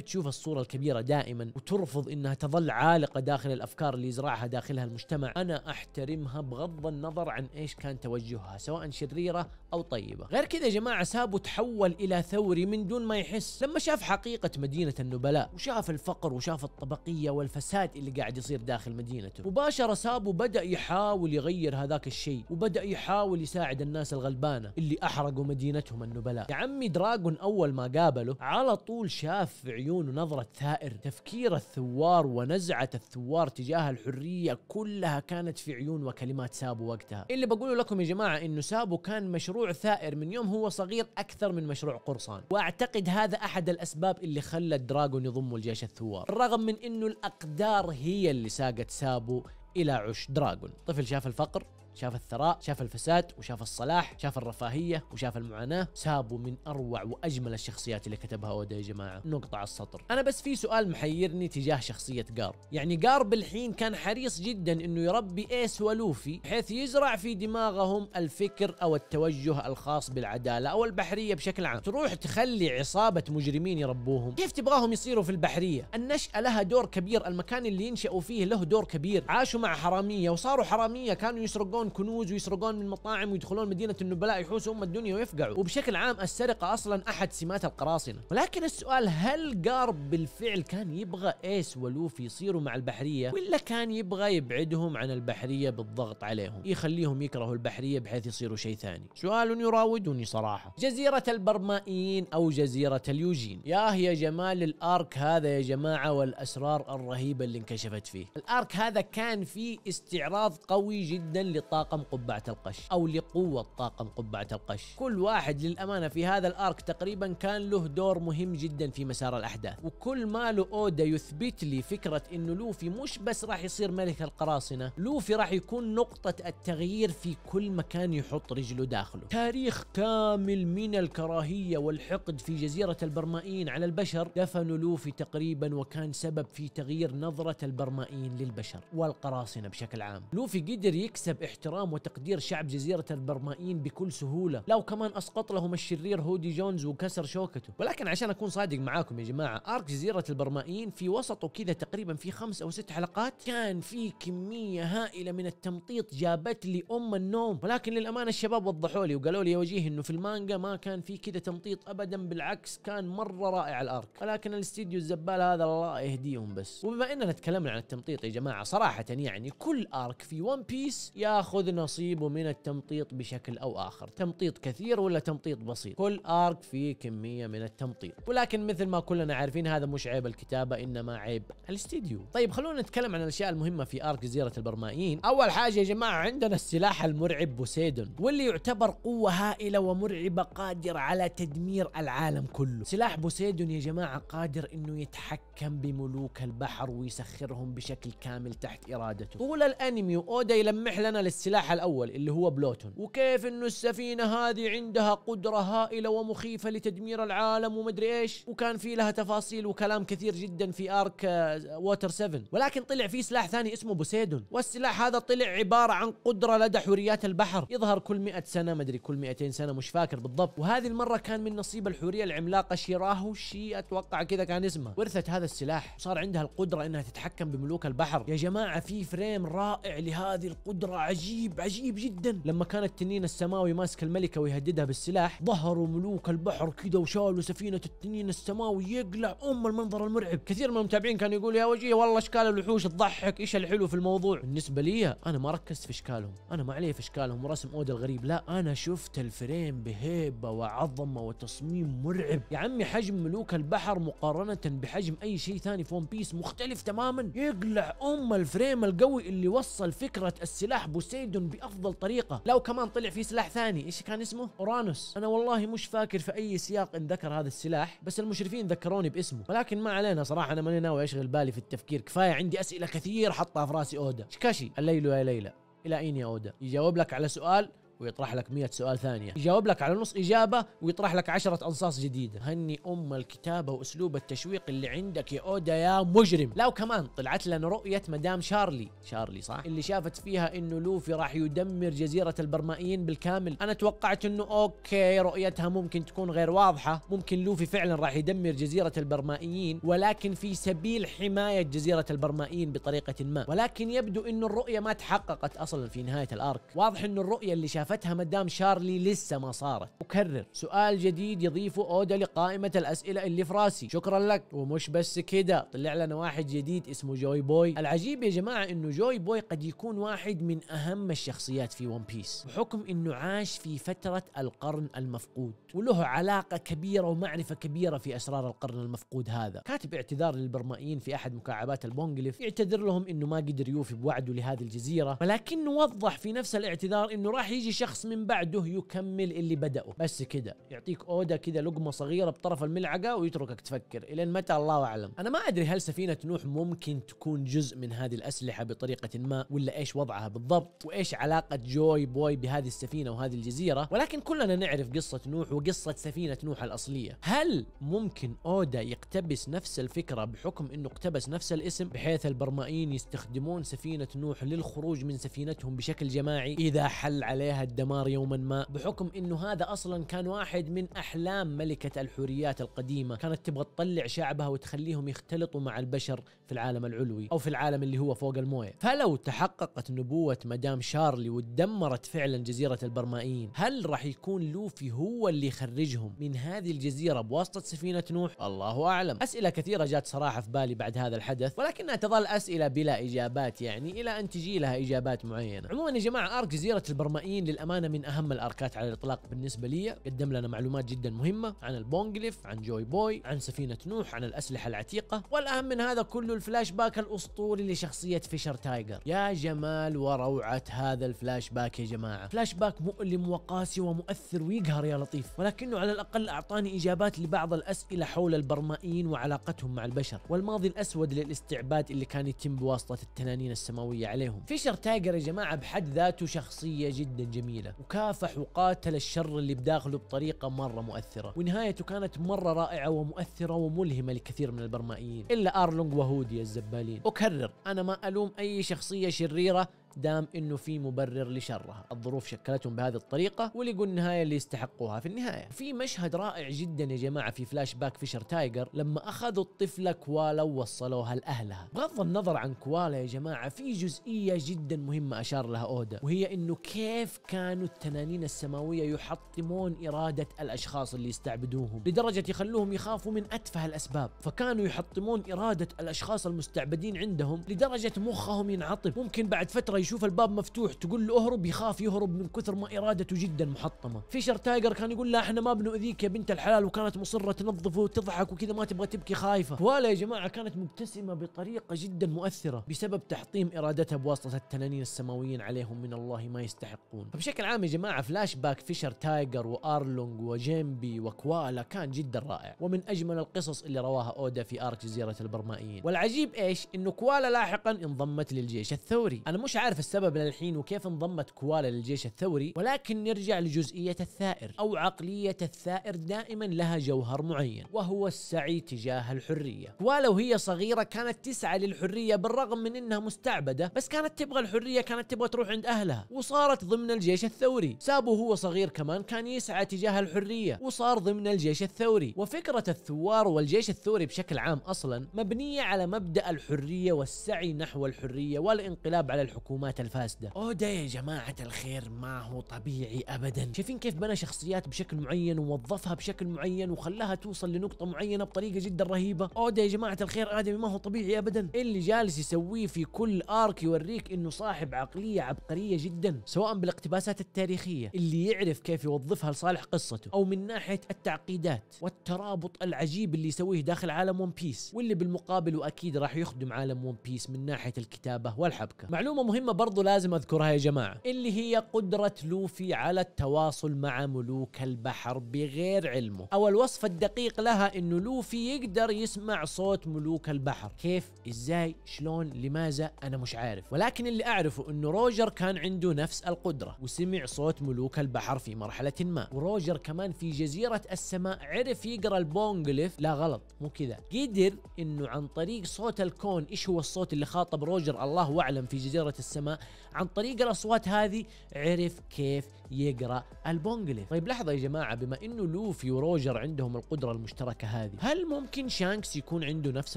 تشوف الصورة الكبيرة دائما وترفض أنها تظل عالقة داخل الأفكار اللي يزرعها داخلها المجتمع أنا أحترمها بغض النظر عن إيش كان توجهها سواء شريرة أو طيبة غير كذا يا جماعة سابو تحول تحول الى ثوري من دون ما يحس لما شاف حقيقه مدينه النبلاء وشاف الفقر وشاف الطبقيه والفساد اللي قاعد يصير داخل مدينته مباشره سابو بدا يحاول يغير هذاك الشيء وبدا يحاول يساعد الناس الغلبانه اللي احرقوا مدينتهم النبلاء يا عمي دراغون اول ما قابله على طول شاف في عيونه نظره ثائر تفكير الثوار ونزعه الثوار تجاه الحريه كلها كانت في عيون وكلمات سابو وقتها اللي بقوله لكم يا جماعه انه سابو كان مشروع ثائر من يوم هو صغير اكثر من مشروع قرصان واعتقد هذا احد الاسباب اللي خلت دراغون يضم الجيش الثوار رغم من انه الاقدار هي اللي ساقت سابو الى عش دراغون طفل شاف الفقر شاف الثراء شاف الفساد وشاف الصلاح شاف الرفاهية وشاف المعاناة سابوا من أروع وأجمل الشخصيات اللي كتبها أودا يا جماعة نقطة على السطر أنا بس في سؤال محيرني تجاه شخصية جارب يعني جارب بالحين كان حريص جدا أنه يربي إيس ولوفي بحيث يزرع في دماغهم الفكر أو التوجه الخاص بالعدالة أو البحرية بشكل عام تروح تخلي عصابة مجرمين يربوهم كيف تبغاهم يصيروا في البحرية النشأة لها دور كبير المكان اللي ينشأوا فيه له دور كبير عاشوا مع حرامية وصاروا حرامية كانوا يسرقون يسرقون كنوز ويسرقون من مطاعم ويدخلون مدينه النبلاء يحوسوا ام الدنيا ويفقعوا وبشكل عام السرقه اصلا احد سمات القراصنه ولكن السؤال هل جارب بالفعل كان يبغى ايس ولوفي يصيروا مع البحريه ولا كان يبغى يبعدهم عن البحريه بالضغط عليهم يخليهم يكرهوا البحريه بحيث يصيروا شيء ثاني سؤال يراودني صراحه جزيره البرمائيين او جزيره اليوجين ياه يا جمال الارك هذا يا جماعه والاسرار الرهيبه اللي انكشفت فيه الارك هذا كان فيه استعراض قوي جدا لطاقه طاقم قبعة القش أو لقوة طاقم قبعة القش كل واحد للأمانة في هذا الآرك تقريبا كان له دور مهم جدا في مسار الأحداث وكل ما له أودا يثبت لي فكرة أنه لوفي مش بس راح يصير ملك القراصنة لوفي راح يكون نقطة التغيير في كل مكان يحط رجله داخله تاريخ كامل من الكراهية والحقد في جزيرة البرمائيين على البشر دفنوا لوفي تقريبا وكان سبب في تغيير نظرة البرمائيين للبشر والقراصنة بشكل عام لوفي قدر يكسب احترام احترام وتقدير شعب جزيرة البرمائيين بكل سهولة لو كمان أسقط لهم الشرير هودي جونز وكسر شوكته ولكن عشان أكون صادق معاكم يا جماعة آرك جزيرة البرمائيين في وسطه كذا تقريبا في خمس أو ست حلقات كان في كمية هائلة من التمطيط جابت لي أم النوم ولكن للأمانة الشباب وضحوا لي وقالوا لي يا وجيه إنه في المانجا ما كان في كذا تمطيط أبدا بالعكس كان مرة رائع الآرك ولكن الاستديو الزبال هذا الله يهديهم بس وبما إننا تكلمنا عن التمطيط يا جماعة صراحة يعني كل آرك في ون بيس يا ياخذ نصيبه من التمطيط بشكل او اخر تمطيط كثير ولا تمطيط بسيط كل ارك فيه كميه من التمطيط ولكن مثل ما كلنا عارفين هذا مش عيب الكتابه انما عيب الاستديو طيب خلونا نتكلم عن الاشياء المهمه في ارك جزيره البرمائيين اول حاجه يا جماعه عندنا السلاح المرعب بوسيدون واللي يعتبر قوه هائله ومرعبه قادر على تدمير العالم كله سلاح بوسيدون يا جماعه قادر انه يتحكم بملوك البحر ويسخرهم بشكل كامل تحت ارادته طول الانمي واودا يلمح لنا السلاح الاول اللي هو بلوتون وكيف انه السفينه هذه عندها قدره هائله ومخيفه لتدمير العالم ومدري ايش وكان في لها تفاصيل وكلام كثير جدا في ارك آه، ووتر 7 ولكن طلع في سلاح ثاني اسمه بوسيدون والسلاح هذا طلع عباره عن قدره لدى حوريات البحر يظهر كل 100 سنه مدري كل 200 سنه مش فاكر بالضبط وهذه المره كان من نصيب الحوريه العملاقه شيراهو شي اتوقع كذا كان اسمها ورثت هذا السلاح وصار عندها القدره انها تتحكم بملوك البحر يا جماعه في فريم رائع لهذه القدره عجيبة عجيب عجيب جدا لما كان التنين السماوي ماسك الملكه ويهددها بالسلاح ظهروا ملوك البحر كذا وشالوا سفينه التنين السماوي يقلع ام المنظر المرعب كثير من المتابعين كانوا يقولوا يا وجيه والله اشكال الوحوش تضحك ايش الحلو في الموضوع بالنسبه لي انا ما ركزت في اشكالهم انا ما علي في اشكالهم ورسم اودا الغريب لا انا شفت الفريم بهيبه وعظمه وتصميم مرعب يا عمي حجم ملوك البحر مقارنه بحجم اي شيء ثاني في ون بيس مختلف تماما يقلع ام الفريم القوي اللي وصل فكره السلاح بوسيل بوسيدون بافضل طريقه لو كمان طلع في سلاح ثاني ايش كان اسمه اورانوس انا والله مش فاكر في اي سياق ان ذكر هذا السلاح بس المشرفين ذكروني باسمه ولكن ما علينا صراحه انا ماني ناوي اشغل بالي في التفكير كفايه عندي اسئله كثير حطها في راسي اودا شكاشي الليل يا ليلى الى اين يا اودا يجاوب لك على سؤال ويطرح لك مئة سؤال ثانية يجاوب لك على نص إجابة ويطرح لك عشرة أنصاص جديدة هني أم الكتابة وأسلوب التشويق اللي عندك يا أودا يا مجرم لا وكمان طلعت لنا رؤية مدام شارلي شارلي صح اللي شافت فيها إنه لوفي راح يدمر جزيرة البرمائيين بالكامل أنا توقعت إنه أوكي رؤيتها ممكن تكون غير واضحة ممكن لوفي فعلا راح يدمر جزيرة البرمائيين ولكن في سبيل حماية جزيرة البرمائيين بطريقة ما ولكن يبدو إنه الرؤية ما تحققت أصلا في نهاية الأرك واضح إنه الرؤية اللي شاف مسافتها مدام شارلي لسه ما صارت وكرر سؤال جديد يضيفه اودا لقائمه الاسئله اللي في راسي شكرا لك ومش بس كده طلع لنا واحد جديد اسمه جوي بوي العجيب يا جماعه انه جوي بوي قد يكون واحد من اهم الشخصيات في ون بيس بحكم انه عاش في فتره القرن المفقود وله علاقه كبيره ومعرفه كبيره في اسرار القرن المفقود هذا كاتب اعتذار للبرمائيين في احد مكعبات البونغليف يعتذر لهم انه ما قدر يوفي بوعده لهذه الجزيره ولكن وضح في نفس الاعتذار انه راح يجي شخص من بعده يكمل اللي بدأه بس كده يعطيك أودا كده لقمة صغيرة بطرف الملعقة ويتركك تفكر إلين متى الله أعلم أنا ما أدري هل سفينة نوح ممكن تكون جزء من هذه الأسلحة بطريقة ما ولا إيش وضعها بالضبط وإيش علاقة جوي بوي بهذه السفينة وهذه الجزيرة ولكن كلنا نعرف قصة نوح وقصة سفينة نوح الأصلية هل ممكن أودا يقتبس نفس الفكرة بحكم أنه اقتبس نفس الاسم بحيث البرمائيين يستخدمون سفينة نوح للخروج من سفينتهم بشكل جماعي إذا حل عليها الدمار يوما ما بحكم انه هذا اصلا كان واحد من احلام ملكة الحوريات القديمة كانت تبغى تطلع شعبها وتخليهم يختلطوا مع البشر في العالم العلوي او في العالم اللي هو فوق المويه فلو تحققت نبوه مدام شارلي ودمرت فعلا جزيره البرمائيين هل راح يكون لوفي هو اللي يخرجهم من هذه الجزيره بواسطه سفينه نوح الله اعلم اسئله كثيره جات صراحه في بالي بعد هذا الحدث ولكنها تظل اسئله بلا اجابات يعني الى ان تجي لها اجابات معينه عموما يا جماعه ارك جزيره البرمائيين للامانه من اهم الاركات على الاطلاق بالنسبه لي قدم لنا معلومات جدا مهمه عن البونجليف عن جوي بوي عن سفينه نوح عن الاسلحه العتيقه والاهم من هذا كله الفلاش باك الاسطوري لشخصيه فيشر تايجر يا جمال وروعه هذا الفلاش باك يا جماعه فلاش باك مؤلم وقاسي ومؤثر ويقهر يا لطيف ولكنه على الاقل اعطاني اجابات لبعض الاسئله حول البرمائيين وعلاقتهم مع البشر والماضي الاسود للاستعباد اللي كان يتم بواسطه التنانين السماويه عليهم فيشر تايجر يا جماعه بحد ذاته شخصيه جدا جميله وكافح وقاتل الشر اللي بداخله بطريقه مره مؤثره ونهايته كانت مره رائعه ومؤثره وملهمه لكثير من البرمائيين الا ارلونج وهو يا الزبالين أكرر أنا ما ألوم أي شخصية شريرة دام انه في مبرر لشرها الظروف شكلتهم بهذه الطريقه ولقوا النهايه اللي يستحقوها في النهايه في مشهد رائع جدا يا جماعه في فلاش باك فيشر تايجر لما اخذوا الطفله كوالا ووصلوها لاهلها بغض النظر عن كوالا يا جماعه في جزئيه جدا مهمه اشار لها اودا وهي انه كيف كانوا التنانين السماويه يحطمون اراده الاشخاص اللي يستعبدوهم لدرجه يخلوهم يخافوا من اتفه الاسباب فكانوا يحطمون اراده الاشخاص المستعبدين عندهم لدرجه مخهم ينعطف ممكن بعد فتره يشوف الباب مفتوح تقول له اهرب يخاف يهرب من كثر ما ارادته جدا محطمه فيشر تايجر كان يقول لها احنا ما بنؤذيك يا بنت الحلال وكانت مصره تنظفه وتضحك وكذا ما تبغى تبكي خايفه ولا يا جماعه كانت مبتسمه بطريقه جدا مؤثره بسبب تحطيم ارادتها بواسطه التنانين السماويين عليهم من الله ما يستحقون فبشكل عام يا جماعه فلاش باك فيشر تايجر وارلونج وجيمبي وكوالا كان جدا رائع ومن اجمل القصص اللي رواها اودا في ارك جزيره البرمائيين والعجيب ايش انه كوالا لاحقا انضمت للجيش الثوري انا مش عارف نعرف السبب للحين وكيف انضمت كوالا للجيش الثوري ولكن نرجع لجزئية الثائر أو عقلية الثائر دائما لها جوهر معين وهو السعي تجاه الحرية كوالا وهي صغيرة كانت تسعى للحرية بالرغم من أنها مستعبدة بس كانت تبغى الحرية كانت تبغى تروح عند أهلها وصارت ضمن الجيش الثوري سابو هو صغير كمان كان يسعى تجاه الحرية وصار ضمن الجيش الثوري وفكرة الثوار والجيش الثوري بشكل عام أصلا مبنية على مبدأ الحرية والسعي نحو الحرية والانقلاب على الحكومات المعلومات الفاسده اودا يا جماعه الخير ما هو طبيعي ابدا شايفين كيف بنى شخصيات بشكل معين ووظفها بشكل معين وخلاها توصل لنقطه معينه بطريقه جدا رهيبه اودا يا جماعه الخير ادمي ما هو طبيعي ابدا إيه اللي جالس يسويه في كل ارك يوريك انه صاحب عقليه عبقريه جدا سواء بالاقتباسات التاريخيه اللي يعرف كيف يوظفها لصالح قصته او من ناحيه التعقيدات والترابط العجيب اللي يسويه داخل عالم ون بيس واللي بالمقابل واكيد راح يخدم عالم ون بيس من ناحيه الكتابه والحبكه معلومه مهمه كلمة برضو لازم أذكرها يا جماعة اللي هي قدرة لوفي على التواصل مع ملوك البحر بغير علمه أو الوصف الدقيق لها أنه لوفي يقدر يسمع صوت ملوك البحر كيف إزاي شلون لماذا أنا مش عارف ولكن اللي أعرفه أنه روجر كان عنده نفس القدرة وسمع صوت ملوك البحر في مرحلة ما وروجر كمان في جزيرة السماء عرف يقرأ البونغليف لا غلط مو كذا قدر أنه عن طريق صوت الكون إيش هو الصوت اللي خاطب روجر الله أعلم في جزيرة السماء السماء عن طريق الاصوات هذه عرف كيف يقرا البونجليف طيب لحظه يا جماعه بما انه لوفي وروجر عندهم القدره المشتركه هذه هل ممكن شانكس يكون عنده نفس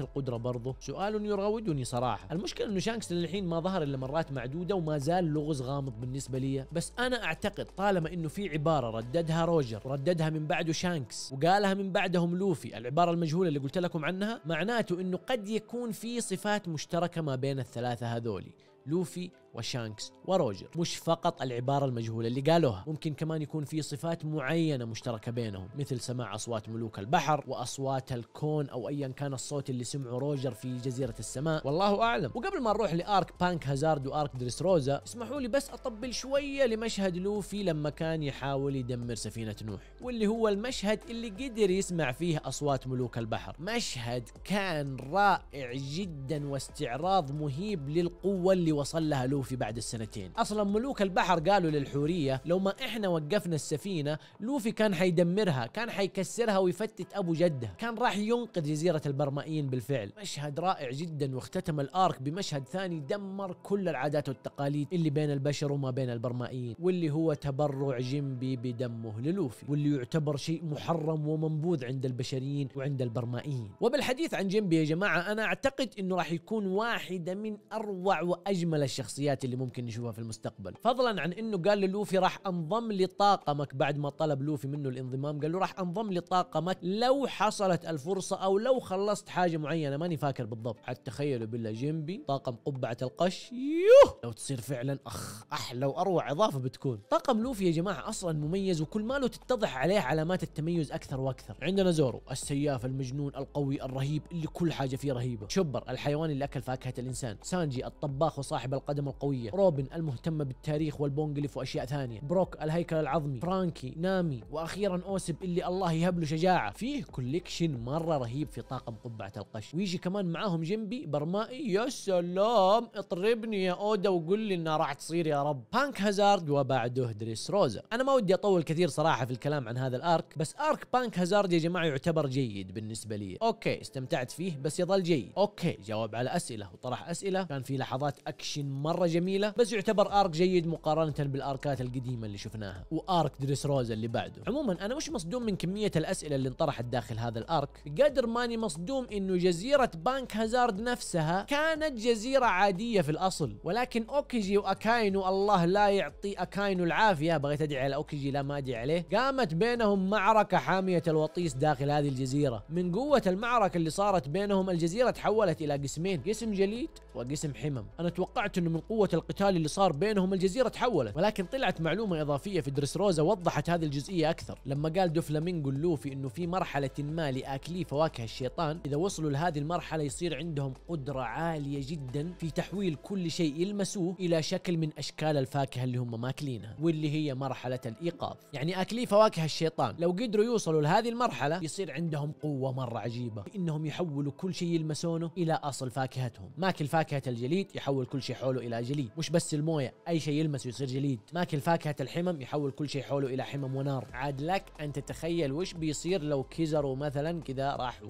القدره برضه سؤال يراودني صراحه المشكله انه شانكس للحين ما ظهر الا مرات معدوده وما زال لغز غامض بالنسبه لي بس انا اعتقد طالما انه في عباره رددها روجر رددها من بعده شانكس وقالها من بعدهم لوفي العباره المجهوله اللي قلت لكم عنها معناته انه قد يكون في صفات مشتركه ما بين الثلاثه هذولي لوفي وشانكس وروجر مش فقط العبارة المجهولة اللي قالوها ممكن كمان يكون في صفات معينة مشتركة بينهم مثل سماع أصوات ملوك البحر وأصوات الكون أو أيا كان الصوت اللي سمعه روجر في جزيرة السماء والله أعلم وقبل ما نروح لآرك بانك هازارد وآرك دريس روزا اسمحوا لي بس أطبل شوية لمشهد لوفي لما كان يحاول يدمر سفينة نوح واللي هو المشهد اللي قدر يسمع فيه أصوات ملوك البحر مشهد كان رائع جدا واستعراض مهيب للقوة اللي وصل لها لوفي لوفي بعد السنتين اصلا ملوك البحر قالوا للحوريه لو ما احنا وقفنا السفينه لوفي كان حيدمرها كان حيكسرها ويفتت ابو جده كان راح ينقذ جزيره البرمائيين بالفعل مشهد رائع جدا واختتم الارك بمشهد ثاني دمر كل العادات والتقاليد اللي بين البشر وما بين البرمائيين واللي هو تبرع جنبي بدمه للوفي واللي يعتبر شيء محرم ومنبوذ عند البشريين وعند البرمائيين وبالحديث عن جنبي يا جماعه انا اعتقد انه راح يكون واحده من اروع واجمل الشخصيات التحديات اللي ممكن نشوفها في المستقبل فضلا عن انه قال للوفي راح انضم لطاقمك بعد ما طلب لوفي منه الانضمام قال له راح انضم لطاقمك لو حصلت الفرصه او لو خلصت حاجه معينه ماني فاكر بالضبط حتى تخيلوا بالله جنبي طاقم قبعه القش يوه لو تصير فعلا اخ احلى واروع اضافه بتكون طاقم لوفي يا جماعه اصلا مميز وكل ماله تتضح عليه علامات التميز اكثر واكثر عندنا زورو السياف المجنون القوي الرهيب اللي كل حاجه فيه رهيبه شوبر الحيوان اللي اكل فاكهه الانسان سانجي الطباخ وصاحب القدم القوي القوية روبن المهتمة بالتاريخ والبونجليف وأشياء ثانية بروك الهيكل العظمي فرانكي نامي وأخيرا أوسب اللي الله يهب له شجاعة فيه كوليكشن مرة رهيب في طاقم قبعة القش ويجي كمان معاهم جنبي برمائي يا سلام اطربني يا أودا وقول لي إنها راح تصير يا رب بانك هازارد وبعده دريس روزا أنا ما ودي أطول كثير صراحة في الكلام عن هذا الآرك بس آرك بانك هازارد يا جماعة يعتبر جيد بالنسبة لي أوكي استمتعت فيه بس يظل جيد أوكي جاوب على أسئلة وطرح أسئلة كان في لحظات أكشن مرة جميله بس يعتبر ارك جيد مقارنه بالاركات القديمه اللي شفناها وارك دريس روزا اللي بعده عموما انا مش مصدوم من كميه الاسئله اللي انطرحت داخل هذا الارك قدر ماني مصدوم انه جزيره بانك هازارد نفسها كانت جزيره عاديه في الاصل ولكن اوكيجي واكاينو الله لا يعطي اكاينو العافيه بغيت ادعي على اوكيجي لا ما ادعي عليه قامت بينهم معركه حاميه الوطيس داخل هذه الجزيره من قوه المعركه اللي صارت بينهم الجزيره تحولت الى قسمين قسم جليد وقسم حمم انا توقعت انه من قوه قوه القتال اللي صار بينهم الجزيره تحولت ولكن طلعت معلومه اضافيه في درس روزا وضحت هذه الجزئيه اكثر لما قال دوفلامينجو لوفي انه في مرحله ما لاكلي فواكه الشيطان اذا وصلوا لهذه المرحله يصير عندهم قدره عاليه جدا في تحويل كل شيء يلمسوه الى شكل من اشكال الفاكهه اللي هم ماكلينها واللي هي مرحله الايقاظ يعني اكلي فواكه الشيطان لو قدروا يوصلوا لهذه المرحله يصير عندهم قوه مره عجيبه انهم يحولوا كل شيء يلمسونه الى اصل فاكهتهم ماكل فاكهه الجليد يحول كل شيء حوله الى جليد مش بس المويه اي شيء يلمسه يصير جليد ماكل فاكهه الحمم يحول كل شيء حوله الى حمم ونار عاد لك ان تتخيل وش بيصير لو كيزرو مثلا كذا راح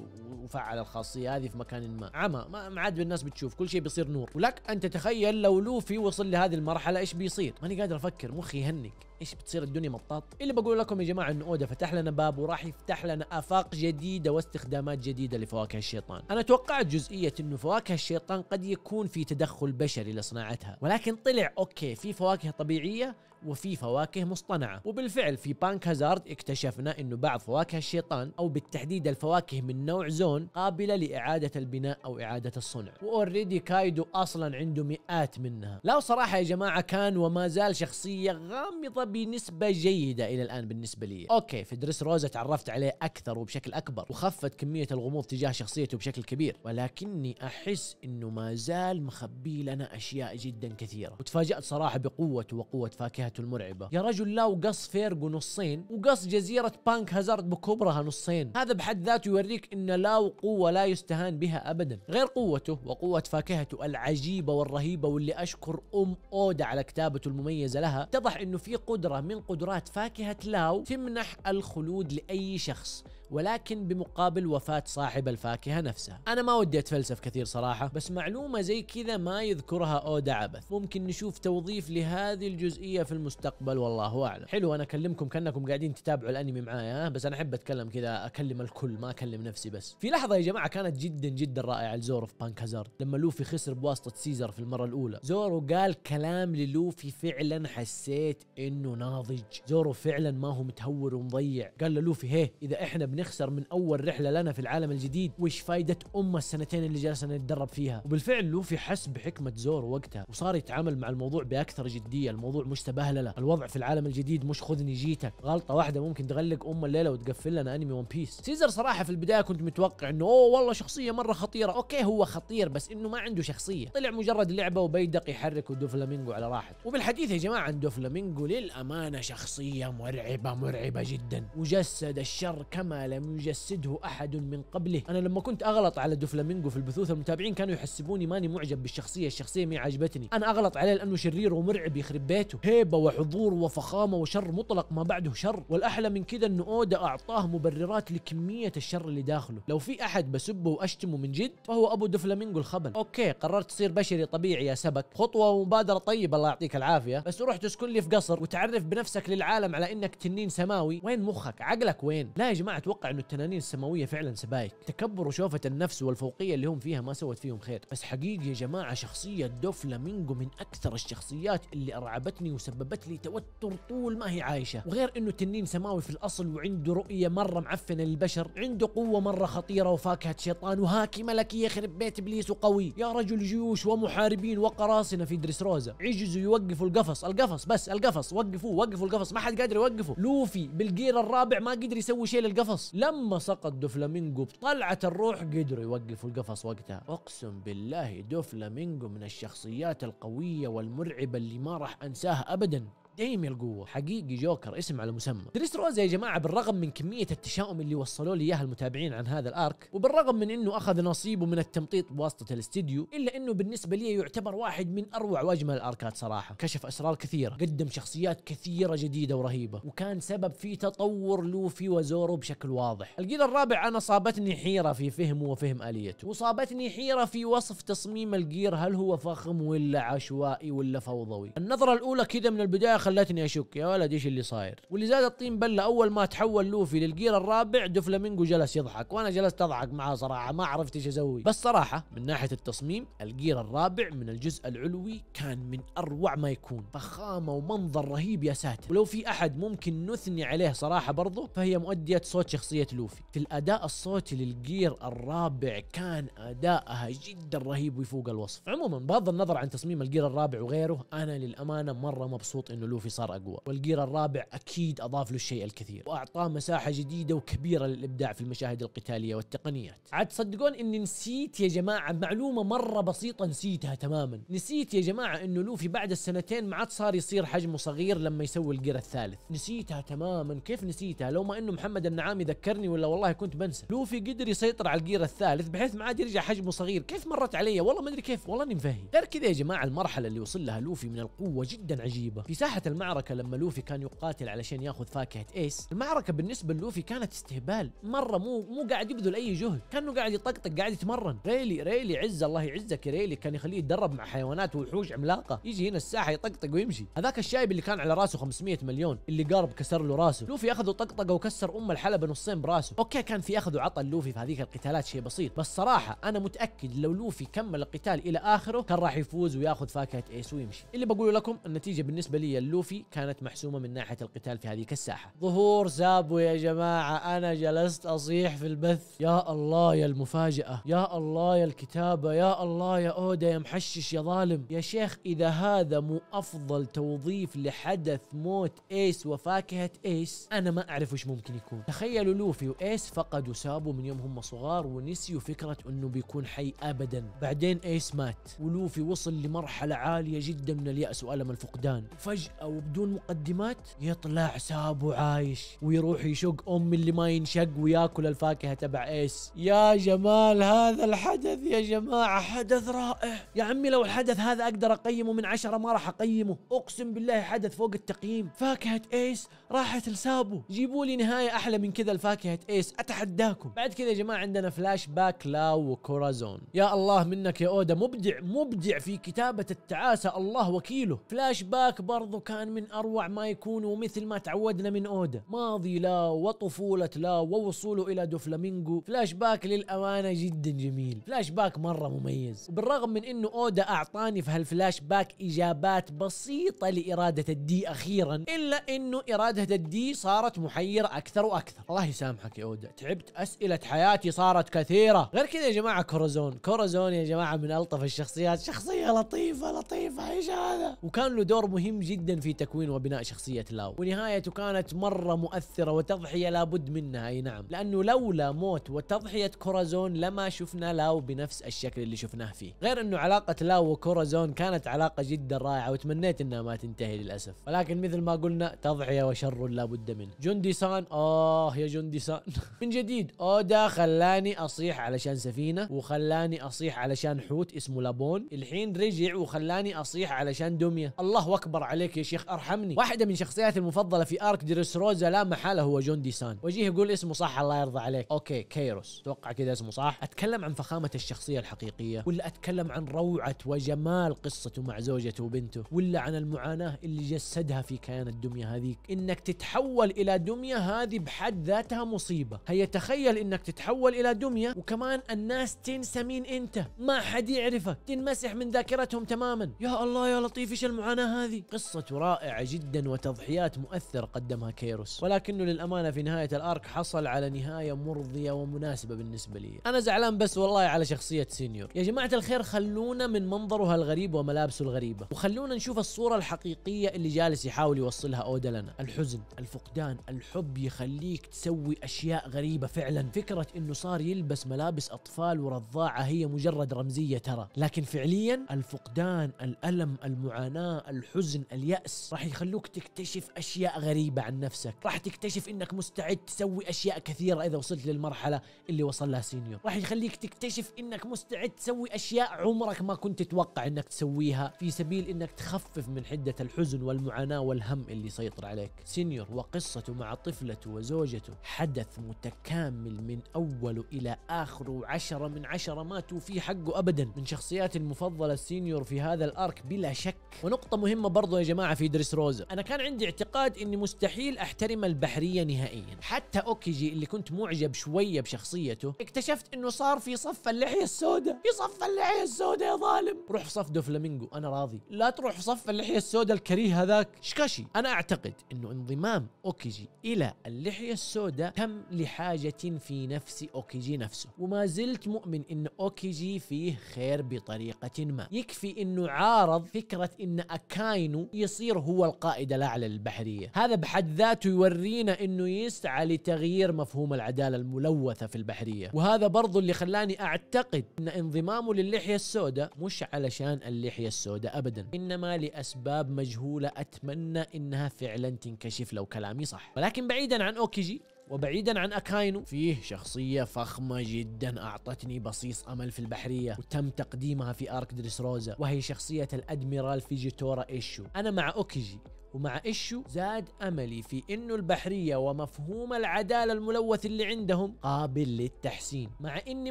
وفعل الخاصيه هذه في مكان ما عمى ما عاد الناس بتشوف كل شيء بيصير نور ولك ان تتخيل لو لوفي وصل لهذه المرحله ايش بيصير ماني قادر افكر مخي يهنك ايش بتصير الدنيا مطاط اللي بقول لكم يا جماعه انه اودا فتح لنا باب وراح يفتح لنا افاق جديده واستخدامات جديده لفواكه الشيطان انا توقعت جزئيه انه فواكه الشيطان قد يكون في تدخل بشري لصناعتها ولكن طلع اوكي في فواكه طبيعيه وفي فواكه مصطنعة وبالفعل في بانك هازارد اكتشفنا انه بعض فواكه الشيطان او بالتحديد الفواكه من نوع زون قابلة لإعادة البناء او إعادة الصنع واوريدي كايدو اصلا عنده مئات منها لا صراحة يا جماعة كان وما زال شخصية غامضة بنسبة جيدة الى الان بالنسبة لي اوكي في دريس روزا تعرفت عليه اكثر وبشكل اكبر وخفت كمية الغموض تجاه شخصيته بشكل كبير ولكني احس انه ما زال مخبي لنا اشياء جدا كثيرة وتفاجأت صراحة بقوة وقوة فاكهة بدايته المرعبه يا رجل لا وقص فيرجو نصين وقص جزيره بانك هازارد بكبرها نصين هذا بحد ذاته يوريك ان لاو قوه لا يستهان بها ابدا غير قوته وقوه فاكهته العجيبه والرهيبه واللي اشكر ام اودا على كتابته المميزه لها اتضح انه في قدره من قدرات فاكهه لاو تمنح الخلود لاي شخص ولكن بمقابل وفاة صاحب الفاكهة نفسها أنا ما ودي أتفلسف كثير صراحة بس معلومة زي كذا ما يذكرها أودا عبث ممكن نشوف توظيف لهذه الجزئية في المستقبل والله أعلم حلو أنا أكلمكم كأنكم قاعدين تتابعوا الأنمي معايا بس أنا أحب أتكلم كذا أكلم الكل ما أكلم نفسي بس في لحظة يا جماعة كانت جدا جدا رائعة لزورو في بانك هازارد لما لوفي خسر بواسطة سيزر في المرة الأولى زورو قال كلام للوفي فعلا حسيت إنه ناضج زورو فعلا ما هو متهور ومضيع قال للوفي هي إذا إحنا بن نخسر من اول رحله لنا في العالم الجديد وش فائده امه السنتين اللي جلسنا نتدرب فيها وبالفعل لوفي حس بحكمه زور وقتها وصار يتعامل مع الموضوع باكثر جديه الموضوع مش تبهلله الوضع في العالم الجديد مش خذني جيتك غلطه واحده ممكن تغلق ام الليله وتقفل لنا انمي ون بيس سيزر صراحه في البدايه كنت متوقع انه اوه والله شخصيه مره خطيره اوكي هو خطير بس انه ما عنده شخصيه طلع مجرد لعبه وبيدق يحرك ودوفلامينجو على راحته وبالحديث يا جماعه عن دوفلامينجو للامانه شخصيه مرعبه مرعبه جدا وجسد الشر كما لم يجسده أحد من قبله أنا لما كنت أغلط على دوفلامينجو في البثوث المتابعين كانوا يحسبوني ماني معجب بالشخصية الشخصية ما عجبتني أنا أغلط عليه لأنه شرير ومرعب يخرب بيته هيبة وحضور وفخامة وشر مطلق ما بعده شر والأحلى من كذا أنه أودا أعطاه مبررات لكمية الشر اللي داخله لو في أحد بسبه وأشتمه من جد فهو أبو دوفلامينجو الخبل أوكي قررت تصير بشري طبيعي يا سبك خطوة ومبادرة طيبة الله يعطيك العافية بس روح تسكن لي في قصر وتعرف بنفسك للعالم على أنك تنين سماوي وين مخك عقلك وين لا يا جماعة اتوقع انه التنانين السماويه فعلا سبايك تكبر وشوفه النفس والفوقيه اللي هم فيها ما سوت فيهم خير بس حقيقي يا جماعه شخصيه دوفلامينجو من اكثر الشخصيات اللي ارعبتني وسببت لي توتر طول ما هي عايشه وغير انه تنين سماوي في الاصل وعنده رؤيه مره معفنه للبشر عنده قوه مره خطيره وفاكهه شيطان وهاكي ملكي يخرب بيت ابليس وقوي يا رجل جيوش ومحاربين وقراصنه في دريس روزا عجزوا يوقفوا القفص القفص بس القفص وقفوه وقفوا القفص ما حد قادر يوقفه لوفي بالجير الرابع ما قدر يسوي شيء للقفص لما سقط دوفلامينجو بطلعة الروح قدروا يوقفوا القفص وقتها اقسم بالله دوفلامينجو من الشخصيات القوية والمرعبة اللي ما راح انساها ابدا ديمي يا القوه حقيقي جوكر اسم على مسمى دريس روزا يا جماعه بالرغم من كميه التشاؤم اللي وصلوا لي اياها المتابعين عن هذا الارك وبالرغم من انه اخذ نصيبه من التمطيط بواسطه الاستديو الا انه بالنسبه لي يعتبر واحد من اروع واجمل الاركات صراحه كشف اسرار كثيره قدم شخصيات كثيره جديده ورهيبه وكان سبب في تطور لوفي وزورو بشكل واضح الجيل الرابع انا صابتني حيره في فهمه وفهم اليته وصابتني حيره في وصف تصميم الجير هل هو فخم ولا عشوائي ولا فوضوي النظره الاولى كذا من البدايه خلتني اشك يا ولد ايش اللي صاير واللي زاد الطين بله اول ما تحول لوفي للجير الرابع دوفلامينجو جلس يضحك وانا جلست اضحك معاه صراحه ما عرفت ايش اسوي بس صراحه من ناحيه التصميم الجير الرابع من الجزء العلوي كان من اروع ما يكون فخامه ومنظر رهيب يا ساتر ولو في احد ممكن نثني عليه صراحه برضه فهي مؤديه صوت شخصيه لوفي في الاداء الصوتي للجير الرابع كان ادائها جدا رهيب ويفوق الوصف عموما بغض النظر عن تصميم الجير الرابع وغيره انا للامانه مره مبسوط انه لوفي صار اقوى والجير الرابع اكيد اضاف له الشيء الكثير واعطاه مساحه جديده وكبيره للابداع في المشاهد القتاليه والتقنيات عاد تصدقون اني نسيت يا جماعه معلومه مره بسيطه نسيتها تماما نسيت يا جماعه انه لوفي بعد السنتين ما عاد صار يصير حجمه صغير لما يسوي الجير الثالث نسيتها تماما كيف نسيتها لو ما انه محمد النعامي ذكرني ولا والله كنت بنسى لوفي قدر يسيطر على الجير الثالث بحيث ما عاد يرجع حجمه صغير كيف مرت علي والله ما ادري كيف والله اني مفهم غير كذا يا جماعه المرحله اللي وصل لها لوفي من القوه جدا عجيبه في ساحه صراحة المعركة لما لوفي كان يقاتل علشان ياخذ فاكهة ايس المعركة بالنسبة للوفي كانت استهبال مرة مو مو قاعد يبذل اي جهد كانه قاعد يطقطق قاعد يتمرن ريلي ريلي عز الله يعزك يا ريلي كان يخليه يتدرب مع حيوانات ووحوش عملاقة يجي هنا الساحة يطقطق ويمشي هذاك الشايب اللي كان على راسه 500 مليون اللي قرب كسر له راسه لوفي اخذه طقطقه وكسر ام الحلبة نصين براسه اوكي كان في اخذ وعطى لوفي في هذيك القتالات شيء بسيط بس صراحة انا متاكد لو لوفي كمل القتال الى اخره كان راح يفوز وياخذ فاكهة ايس ويمشي اللي بقوله لكم النتيجة بالنسبة لي لوفي كانت محسومه من ناحيه القتال في هذيك الساحه ظهور زابو يا جماعه انا جلست اصيح في البث يا الله يا المفاجاه يا الله يا الكتابه يا الله يا اودا يا محشش يا ظالم يا شيخ اذا هذا مو افضل توظيف لحدث موت ايس وفاكهه ايس انا ما اعرف وش ممكن يكون تخيلوا لوفي وايس فقدوا سابو من يوم هم صغار ونسيوا فكره انه بيكون حي ابدا بعدين ايس مات ولوفي وصل لمرحله عاليه جدا من الياس والم الفقدان فجاه او بدون مقدمات يطلع سابو عايش ويروح يشق ام اللي ما ينشق وياكل الفاكهه تبع ايس يا جمال هذا الحدث يا جماعه حدث رائع يا عمي لو الحدث هذا اقدر اقيمه من عشرة ما راح اقيمه اقسم بالله حدث فوق التقييم فاكهه ايس راحت لسابو جيبوا لي نهايه احلى من كذا لفاكهه ايس اتحداكم بعد كذا يا جماعه عندنا فلاش باك لاو وكورازون يا الله منك يا اودا مبدع مبدع في كتابه التعاسه الله وكيله فلاش باك برضو كان من اروع ما يكون ومثل ما تعودنا من اودا ماضي لا وطفوله لا ووصوله الى دوفلامينجو فلاش باك للامانه جدا جميل فلاش باك مره مميز وبالرغم من انه اودا اعطاني في هالفلاش باك اجابات بسيطه لاراده الدي اخيرا الا انه اراده الدي صارت محيره اكثر واكثر الله يسامحك يا اودا تعبت اسئله حياتي صارت كثيره غير كذا يا جماعه كورزون كورزون يا جماعه من الطف الشخصيات شخصيه لطيفه لطيفه ايش هذا وكان له دور مهم جدا في تكوين وبناء شخصية لاو ونهايته كانت مرة مؤثرة وتضحية لابد منها أي نعم لأنه لولا موت وتضحية كورازون لما شفنا لاو بنفس الشكل اللي شفناه فيه غير أنه علاقة لاو وكورازون كانت علاقة جدا رائعة وتمنيت أنها ما تنتهي للأسف ولكن مثل ما قلنا تضحية وشر لابد منه جندي سان آه يا جندي سان من جديد أودا خلاني أصيح علشان سفينة وخلاني أصيح علشان حوت اسمه لابون الحين رجع وخلاني أصيح علشان دمية الله أكبر عليك يا شيخ ارحمني واحده من شخصياتي المفضله في ارك ديرس روزا لا محاله هو جون ديسان وجيه يقول اسمه صح الله يرضى عليك اوكي كيروس اتوقع كذا اسمه صح اتكلم عن فخامه الشخصيه الحقيقيه ولا اتكلم عن روعه وجمال قصته مع زوجته وبنته ولا عن المعاناه اللي جسدها في كيان الدميه هذيك انك تتحول الى دميه هذه بحد ذاتها مصيبه هيا تخيل انك تتحول الى دميه وكمان الناس تنسى مين انت ما حد يعرفك تنمسح من ذاكرتهم تماما يا الله يا لطيف ايش المعاناه هذه قصه رائعة جدا وتضحيات مؤثرة قدمها كيروس ولكنه للأمانة في نهاية الأرك حصل على نهاية مرضية ومناسبة بالنسبة لي أنا زعلان بس والله على شخصية سينيور يا جماعة الخير خلونا من منظرها الغريب وملابسه الغريبة وخلونا نشوف الصورة الحقيقية اللي جالس يحاول يوصلها أودا لنا الحزن الفقدان الحب يخليك تسوي أشياء غريبة فعلا فكرة إنه صار يلبس ملابس أطفال ورضاعة هي مجرد رمزية ترى لكن فعليا الفقدان الألم المعاناة الحزن اليأس اليأس راح يخلوك تكتشف أشياء غريبة عن نفسك راح تكتشف أنك مستعد تسوي أشياء كثيرة إذا وصلت للمرحلة اللي وصل لها سينيور راح يخليك تكتشف أنك مستعد تسوي أشياء عمرك ما كنت تتوقع أنك تسويها في سبيل أنك تخفف من حدة الحزن والمعاناة والهم اللي سيطر عليك سينيور وقصته مع طفلته وزوجته حدث متكامل من أوله إلى آخره عشرة من عشرة ما توفي حقه أبدا من شخصيات المفضلة السينيور في هذا الأرك بلا شك ونقطة مهمة برضو يا جماعة الجماعه في دريس روزا انا كان عندي اعتقاد اني مستحيل احترم البحريه نهائيا حتى اوكيجي اللي كنت معجب شويه بشخصيته اكتشفت انه صار في صف اللحيه السوداء في صف اللحيه السوداء يا ظالم روح صف دوفلامينجو انا راضي لا تروح صف اللحيه السوداء الكريه هذاك شكاشي انا اعتقد انه انضمام اوكيجي الى اللحيه السوداء تم لحاجه في نفس اوكيجي نفسه وما زلت مؤمن ان اوكيجي فيه خير بطريقه ما يكفي انه عارض فكره ان اكاينو يص يصير هو القائد الاعلى للبحريه هذا بحد ذاته يورينا انه يسعى لتغيير مفهوم العداله الملوثه في البحريه وهذا برضو اللي خلاني اعتقد ان انضمامه للحيه السوداء مش علشان اللحيه السوداء ابدا انما لاسباب مجهوله اتمنى انها فعلا تنكشف لو كلامي صح ولكن بعيدا عن اوكيجي وبعيدا عن أكاينو فيه شخصية فخمة جدا أعطتني بصيص أمل في البحرية وتم تقديمها في آرك دريس روزا وهي شخصية الأدميرال فيجيتورا إيشو أنا مع أوكيجي ومع ايشو زاد أملي في إنه البحرية ومفهوم العدالة الملوث اللي عندهم قابل للتحسين مع إني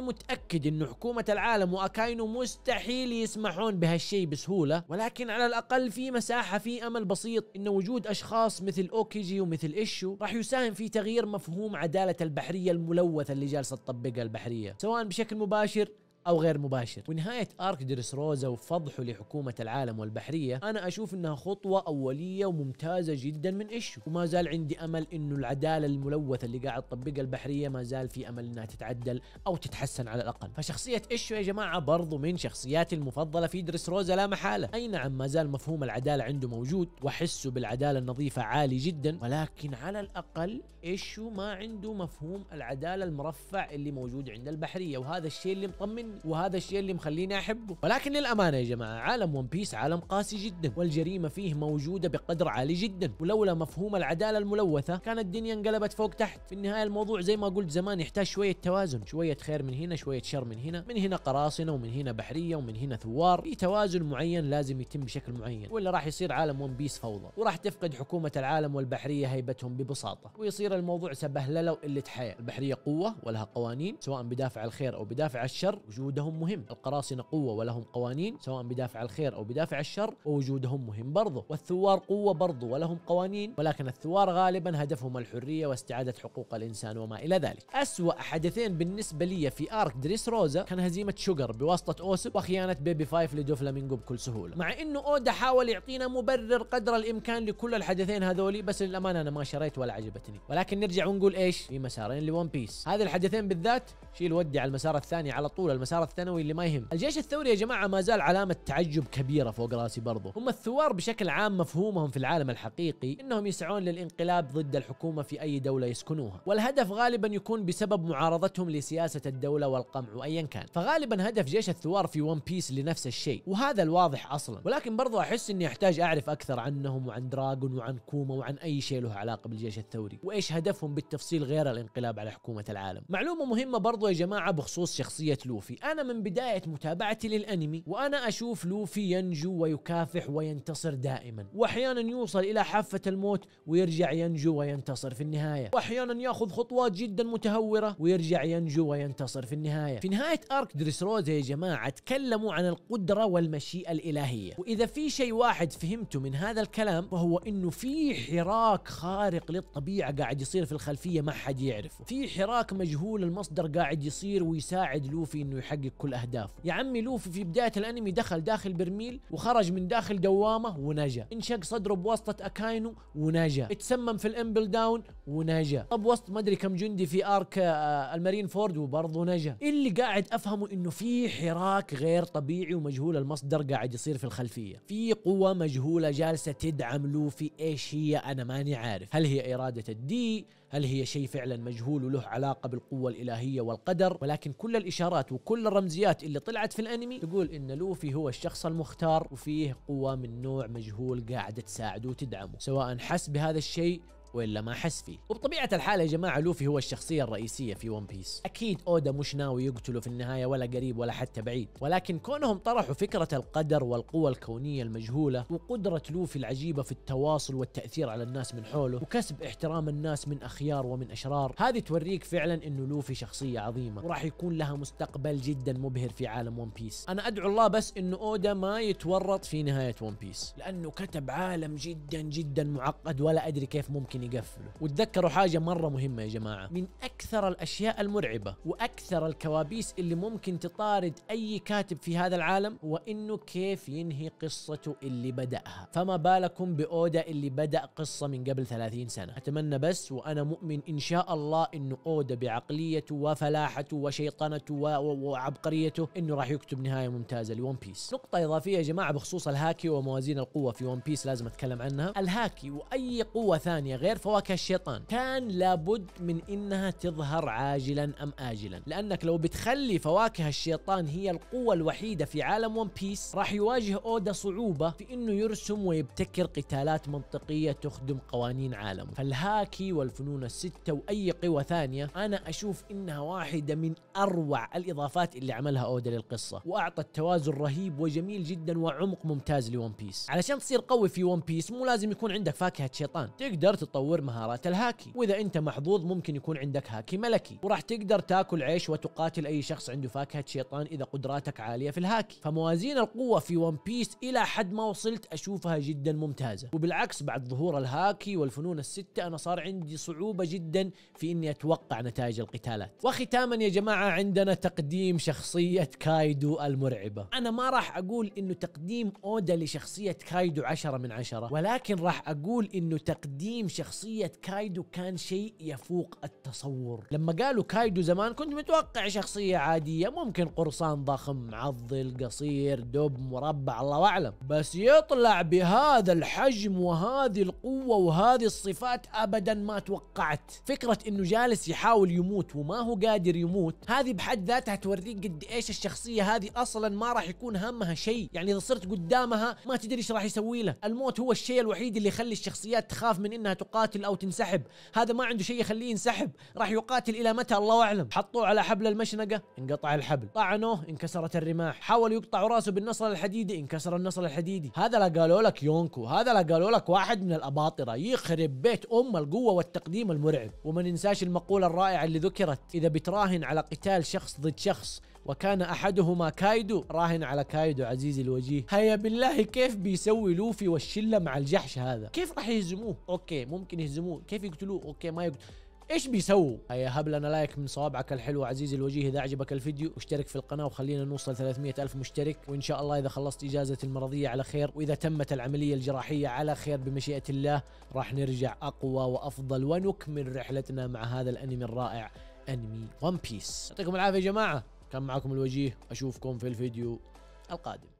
متأكد إنه حكومة العالم وأكاينو مستحيل يسمحون بهالشيء بسهولة ولكن على الأقل في مساحة في أمل بسيط إن وجود أشخاص مثل أوكيجي ومثل ايشو راح يساهم في تغيير مفهوم عدالة البحرية الملوثة اللي جالسة تطبقها البحرية سواء بشكل مباشر أو غير مباشر ونهاية آرك درس روزا وفضحه لحكومة العالم والبحرية أنا أشوف أنها خطوة أولية وممتازة جدا من إيش وما زال عندي أمل أنه العدالة الملوثة اللي قاعد تطبقها البحرية ما زال في أمل أنها تتعدل أو تتحسن على الأقل فشخصية إيش يا جماعة برضو من شخصياتي المفضلة في درس روزا لا محالة أي نعم ما زال مفهوم العدالة عنده موجود وحسه بالعدالة النظيفة عالي جدا ولكن على الأقل إيشو ما عنده مفهوم العدالة المرفع اللي موجود عند البحرية وهذا الشيء اللي مطمن وهذا الشيء اللي مخليني احبه ولكن للامانه يا جماعه عالم ون بيس عالم قاسي جدا والجريمه فيه موجوده بقدر عالي جدا ولولا مفهوم العداله الملوثه كانت الدنيا انقلبت فوق تحت في النهايه الموضوع زي ما قلت زمان يحتاج شويه توازن شويه خير من هنا شويه شر من هنا من هنا قراصنه ومن هنا بحريه ومن هنا ثوار في توازن معين لازم يتم بشكل معين ولا راح يصير عالم ون بيس فوضى وراح تفقد حكومه العالم والبحريه هيبتهم ببساطه ويصير الموضوع سبهلله وقله حياه البحريه قوه ولها قوانين سواء بدافع الخير او بدافع الشر وجودهم مهم القراصنة قوة ولهم قوانين سواء بدافع الخير أو بدافع الشر ووجودهم مهم برضه والثوار قوة برضه ولهم قوانين ولكن الثوار غالبا هدفهم الحرية واستعادة حقوق الإنسان وما إلى ذلك أسوأ حدثين بالنسبة لي في آرك دريس روزا كان هزيمة شوجر بواسطة أوسب وخيانة بيبي فايف لدوفلامينجو بكل سهولة مع أنه أودا حاول يعطينا مبرر قدر الإمكان لكل الحدثين هذولي بس للأمانة أنا ما شريت ولا عجبتني ولكن نرجع ونقول إيش في مسارين لون بيس هذه الحدثين بالذات شيل ودي على المسار الثاني على طول المسار المسار الثانوي اللي ما يهم الجيش الثوري يا جماعه ما زال علامه تعجب كبيره فوق راسي برضه هم الثوار بشكل عام مفهومهم في العالم الحقيقي انهم يسعون للانقلاب ضد الحكومه في اي دوله يسكنوها والهدف غالبا يكون بسبب معارضتهم لسياسه الدوله والقمع وايا كان فغالبا هدف جيش الثوار في ون بيس لنفس الشيء وهذا الواضح اصلا ولكن برضو احس اني احتاج اعرف اكثر عنهم وعن دراغون وعن كوما وعن اي شيء له علاقه بالجيش الثوري وايش هدفهم بالتفصيل غير الانقلاب على حكومه العالم معلومه مهمه برضو يا جماعه بخصوص شخصيه لوفي انا من بدايه متابعتي للانمي وانا اشوف لوفي ينجو ويكافح وينتصر دائما واحيانا يوصل الى حافه الموت ويرجع ينجو وينتصر في النهايه واحيانا ياخذ خطوات جدا متهوره ويرجع ينجو وينتصر في النهايه في نهايه ارك دريس روزا يا جماعه تكلموا عن القدره والمشيئه الالهيه واذا في شيء واحد فهمته من هذا الكلام فهو انه في حراك خارق للطبيعه قاعد يصير في الخلفيه ما حد يعرفه في حراك مجهول المصدر قاعد يصير ويساعد لوفي انه يحقق كل اهدافه يا عمي لوفي في بدايه الانمي دخل داخل برميل وخرج من داخل دوامه ونجا انشق صدره بواسطه اكاينو ونجا اتسمم في الامبل داون ونجا طب وسط ما ادري كم جندي في ارك آه، المارين فورد وبرضه نجا اللي قاعد افهمه انه في حراك غير طبيعي ومجهول المصدر قاعد يصير في الخلفيه في قوه مجهوله جالسه تدعم لوفي ايش هي انا ماني عارف هل هي اراده الدي هل هي شيء فعلا مجهول وله علاقه بالقوه الالهيه والقدر ولكن كل الاشارات وكل الرمزيات اللي طلعت في الانمي تقول ان لوفي هو الشخص المختار وفيه قوه من نوع مجهول قاعده تساعده وتدعمه سواء حس بهذا الشيء والا ما احس فيه وبطبيعه الحال يا جماعه لوفي هو الشخصيه الرئيسيه في ون بيس اكيد اودا مش ناوي يقتله في النهايه ولا قريب ولا حتى بعيد ولكن كونهم طرحوا فكره القدر والقوى الكونيه المجهوله وقدره لوفي العجيبه في التواصل والتاثير على الناس من حوله وكسب احترام الناس من اخيار ومن اشرار هذه توريك فعلا انه لوفي شخصيه عظيمه وراح يكون لها مستقبل جدا مبهر في عالم ون بيس انا ادعو الله بس انه اودا ما يتورط في نهايه ون بيس لانه كتب عالم جدا جدا معقد ولا ادري كيف ممكن ممكن يقفله وتذكروا حاجه مره مهمه يا جماعه من اكثر الاشياء المرعبه واكثر الكوابيس اللي ممكن تطارد اي كاتب في هذا العالم هو انه كيف ينهي قصته اللي بداها فما بالكم باودا اللي بدا قصه من قبل 30 سنه اتمنى بس وانا مؤمن ان شاء الله انه اودا بعقليته وفلاحته وشيطنته وعبقريته انه راح يكتب نهايه ممتازه لون بيس نقطه اضافيه يا جماعه بخصوص الهاكي وموازين القوه في ون بيس لازم اتكلم عنها الهاكي واي قوه ثانيه غير غير فواكه الشيطان كان لابد من انها تظهر عاجلا ام اجلا لانك لو بتخلي فواكه الشيطان هي القوة الوحيدة في عالم ون بيس راح يواجه اودا صعوبة في انه يرسم ويبتكر قتالات منطقية تخدم قوانين عالمه فالهاكي والفنون الستة واي قوى ثانية انا اشوف انها واحدة من اروع الاضافات اللي عملها اودا للقصة واعطت توازن رهيب وجميل جدا وعمق ممتاز لون بيس علشان تصير قوي في ون بيس مو لازم يكون عندك فاكهة شيطان تقدر تطور تطور مهارات الهاكي واذا انت محظوظ ممكن يكون عندك هاكي ملكي وراح تقدر تاكل عيش وتقاتل اي شخص عنده فاكهه شيطان اذا قدراتك عاليه في الهاكي فموازين القوه في ون بيس الى حد ما وصلت اشوفها جدا ممتازه وبالعكس بعد ظهور الهاكي والفنون السته انا صار عندي صعوبه جدا في اني اتوقع نتائج القتالات وختاما يا جماعه عندنا تقديم شخصيه كايدو المرعبه انا ما راح اقول انه تقديم اودا لشخصيه كايدو 10 من 10 ولكن راح اقول انه تقديم شخصية شخصية كايدو كان شيء يفوق التصور لما قالوا كايدو زمان كنت متوقع شخصية عادية ممكن قرصان ضخم معضل قصير دب مربع الله أعلم بس يطلع بهذا الحجم وهذه القوة وهذه الصفات أبدا ما توقعت فكرة أنه جالس يحاول يموت وما هو قادر يموت هذه بحد ذاتها توريك قد إيش الشخصية هذه أصلا ما راح يكون همها شيء يعني إذا صرت قدامها ما تدري إيش راح يسوي له الموت هو الشيء الوحيد اللي يخلي الشخصيات تخاف من أنها تقاتل تقاتل او تنسحب هذا ما عنده شيء يخليه ينسحب راح يقاتل الى متى الله اعلم حطوه على حبل المشنقه انقطع الحبل طعنوه انكسرت الرماح حاولوا يقطعوا راسه بالنصل الحديدي انكسر النصل الحديدي هذا لا قالوا لك يونكو هذا لا قالوا لك واحد من الاباطره يخرب بيت ام القوه والتقديم المرعب وما ننساش المقوله الرائعه اللي ذكرت اذا بتراهن على قتال شخص ضد شخص وكان احدهما كايدو راهن على كايدو عزيزي الوجيه هيا بالله كيف بيسوي لوفي والشله مع الجحش هذا كيف راح يهزموه اوكي ممكن يهزموه كيف يقتلوه اوكي ما يقتلوه ايش بيسووا؟ هيا هب لنا لايك من صوابعك الحلوه عزيزي الوجيه اذا عجبك الفيديو واشترك في القناه وخلينا نوصل 300 الف مشترك وان شاء الله اذا خلصت اجازه المرضيه على خير واذا تمت العمليه الجراحيه على خير بمشيئه الله راح نرجع اقوى وافضل ونكمل رحلتنا مع هذا الانمي الرائع انمي ون بيس يعطيكم العافيه يا جماعه كان معكم الوجيه أشوفكم في الفيديو القادم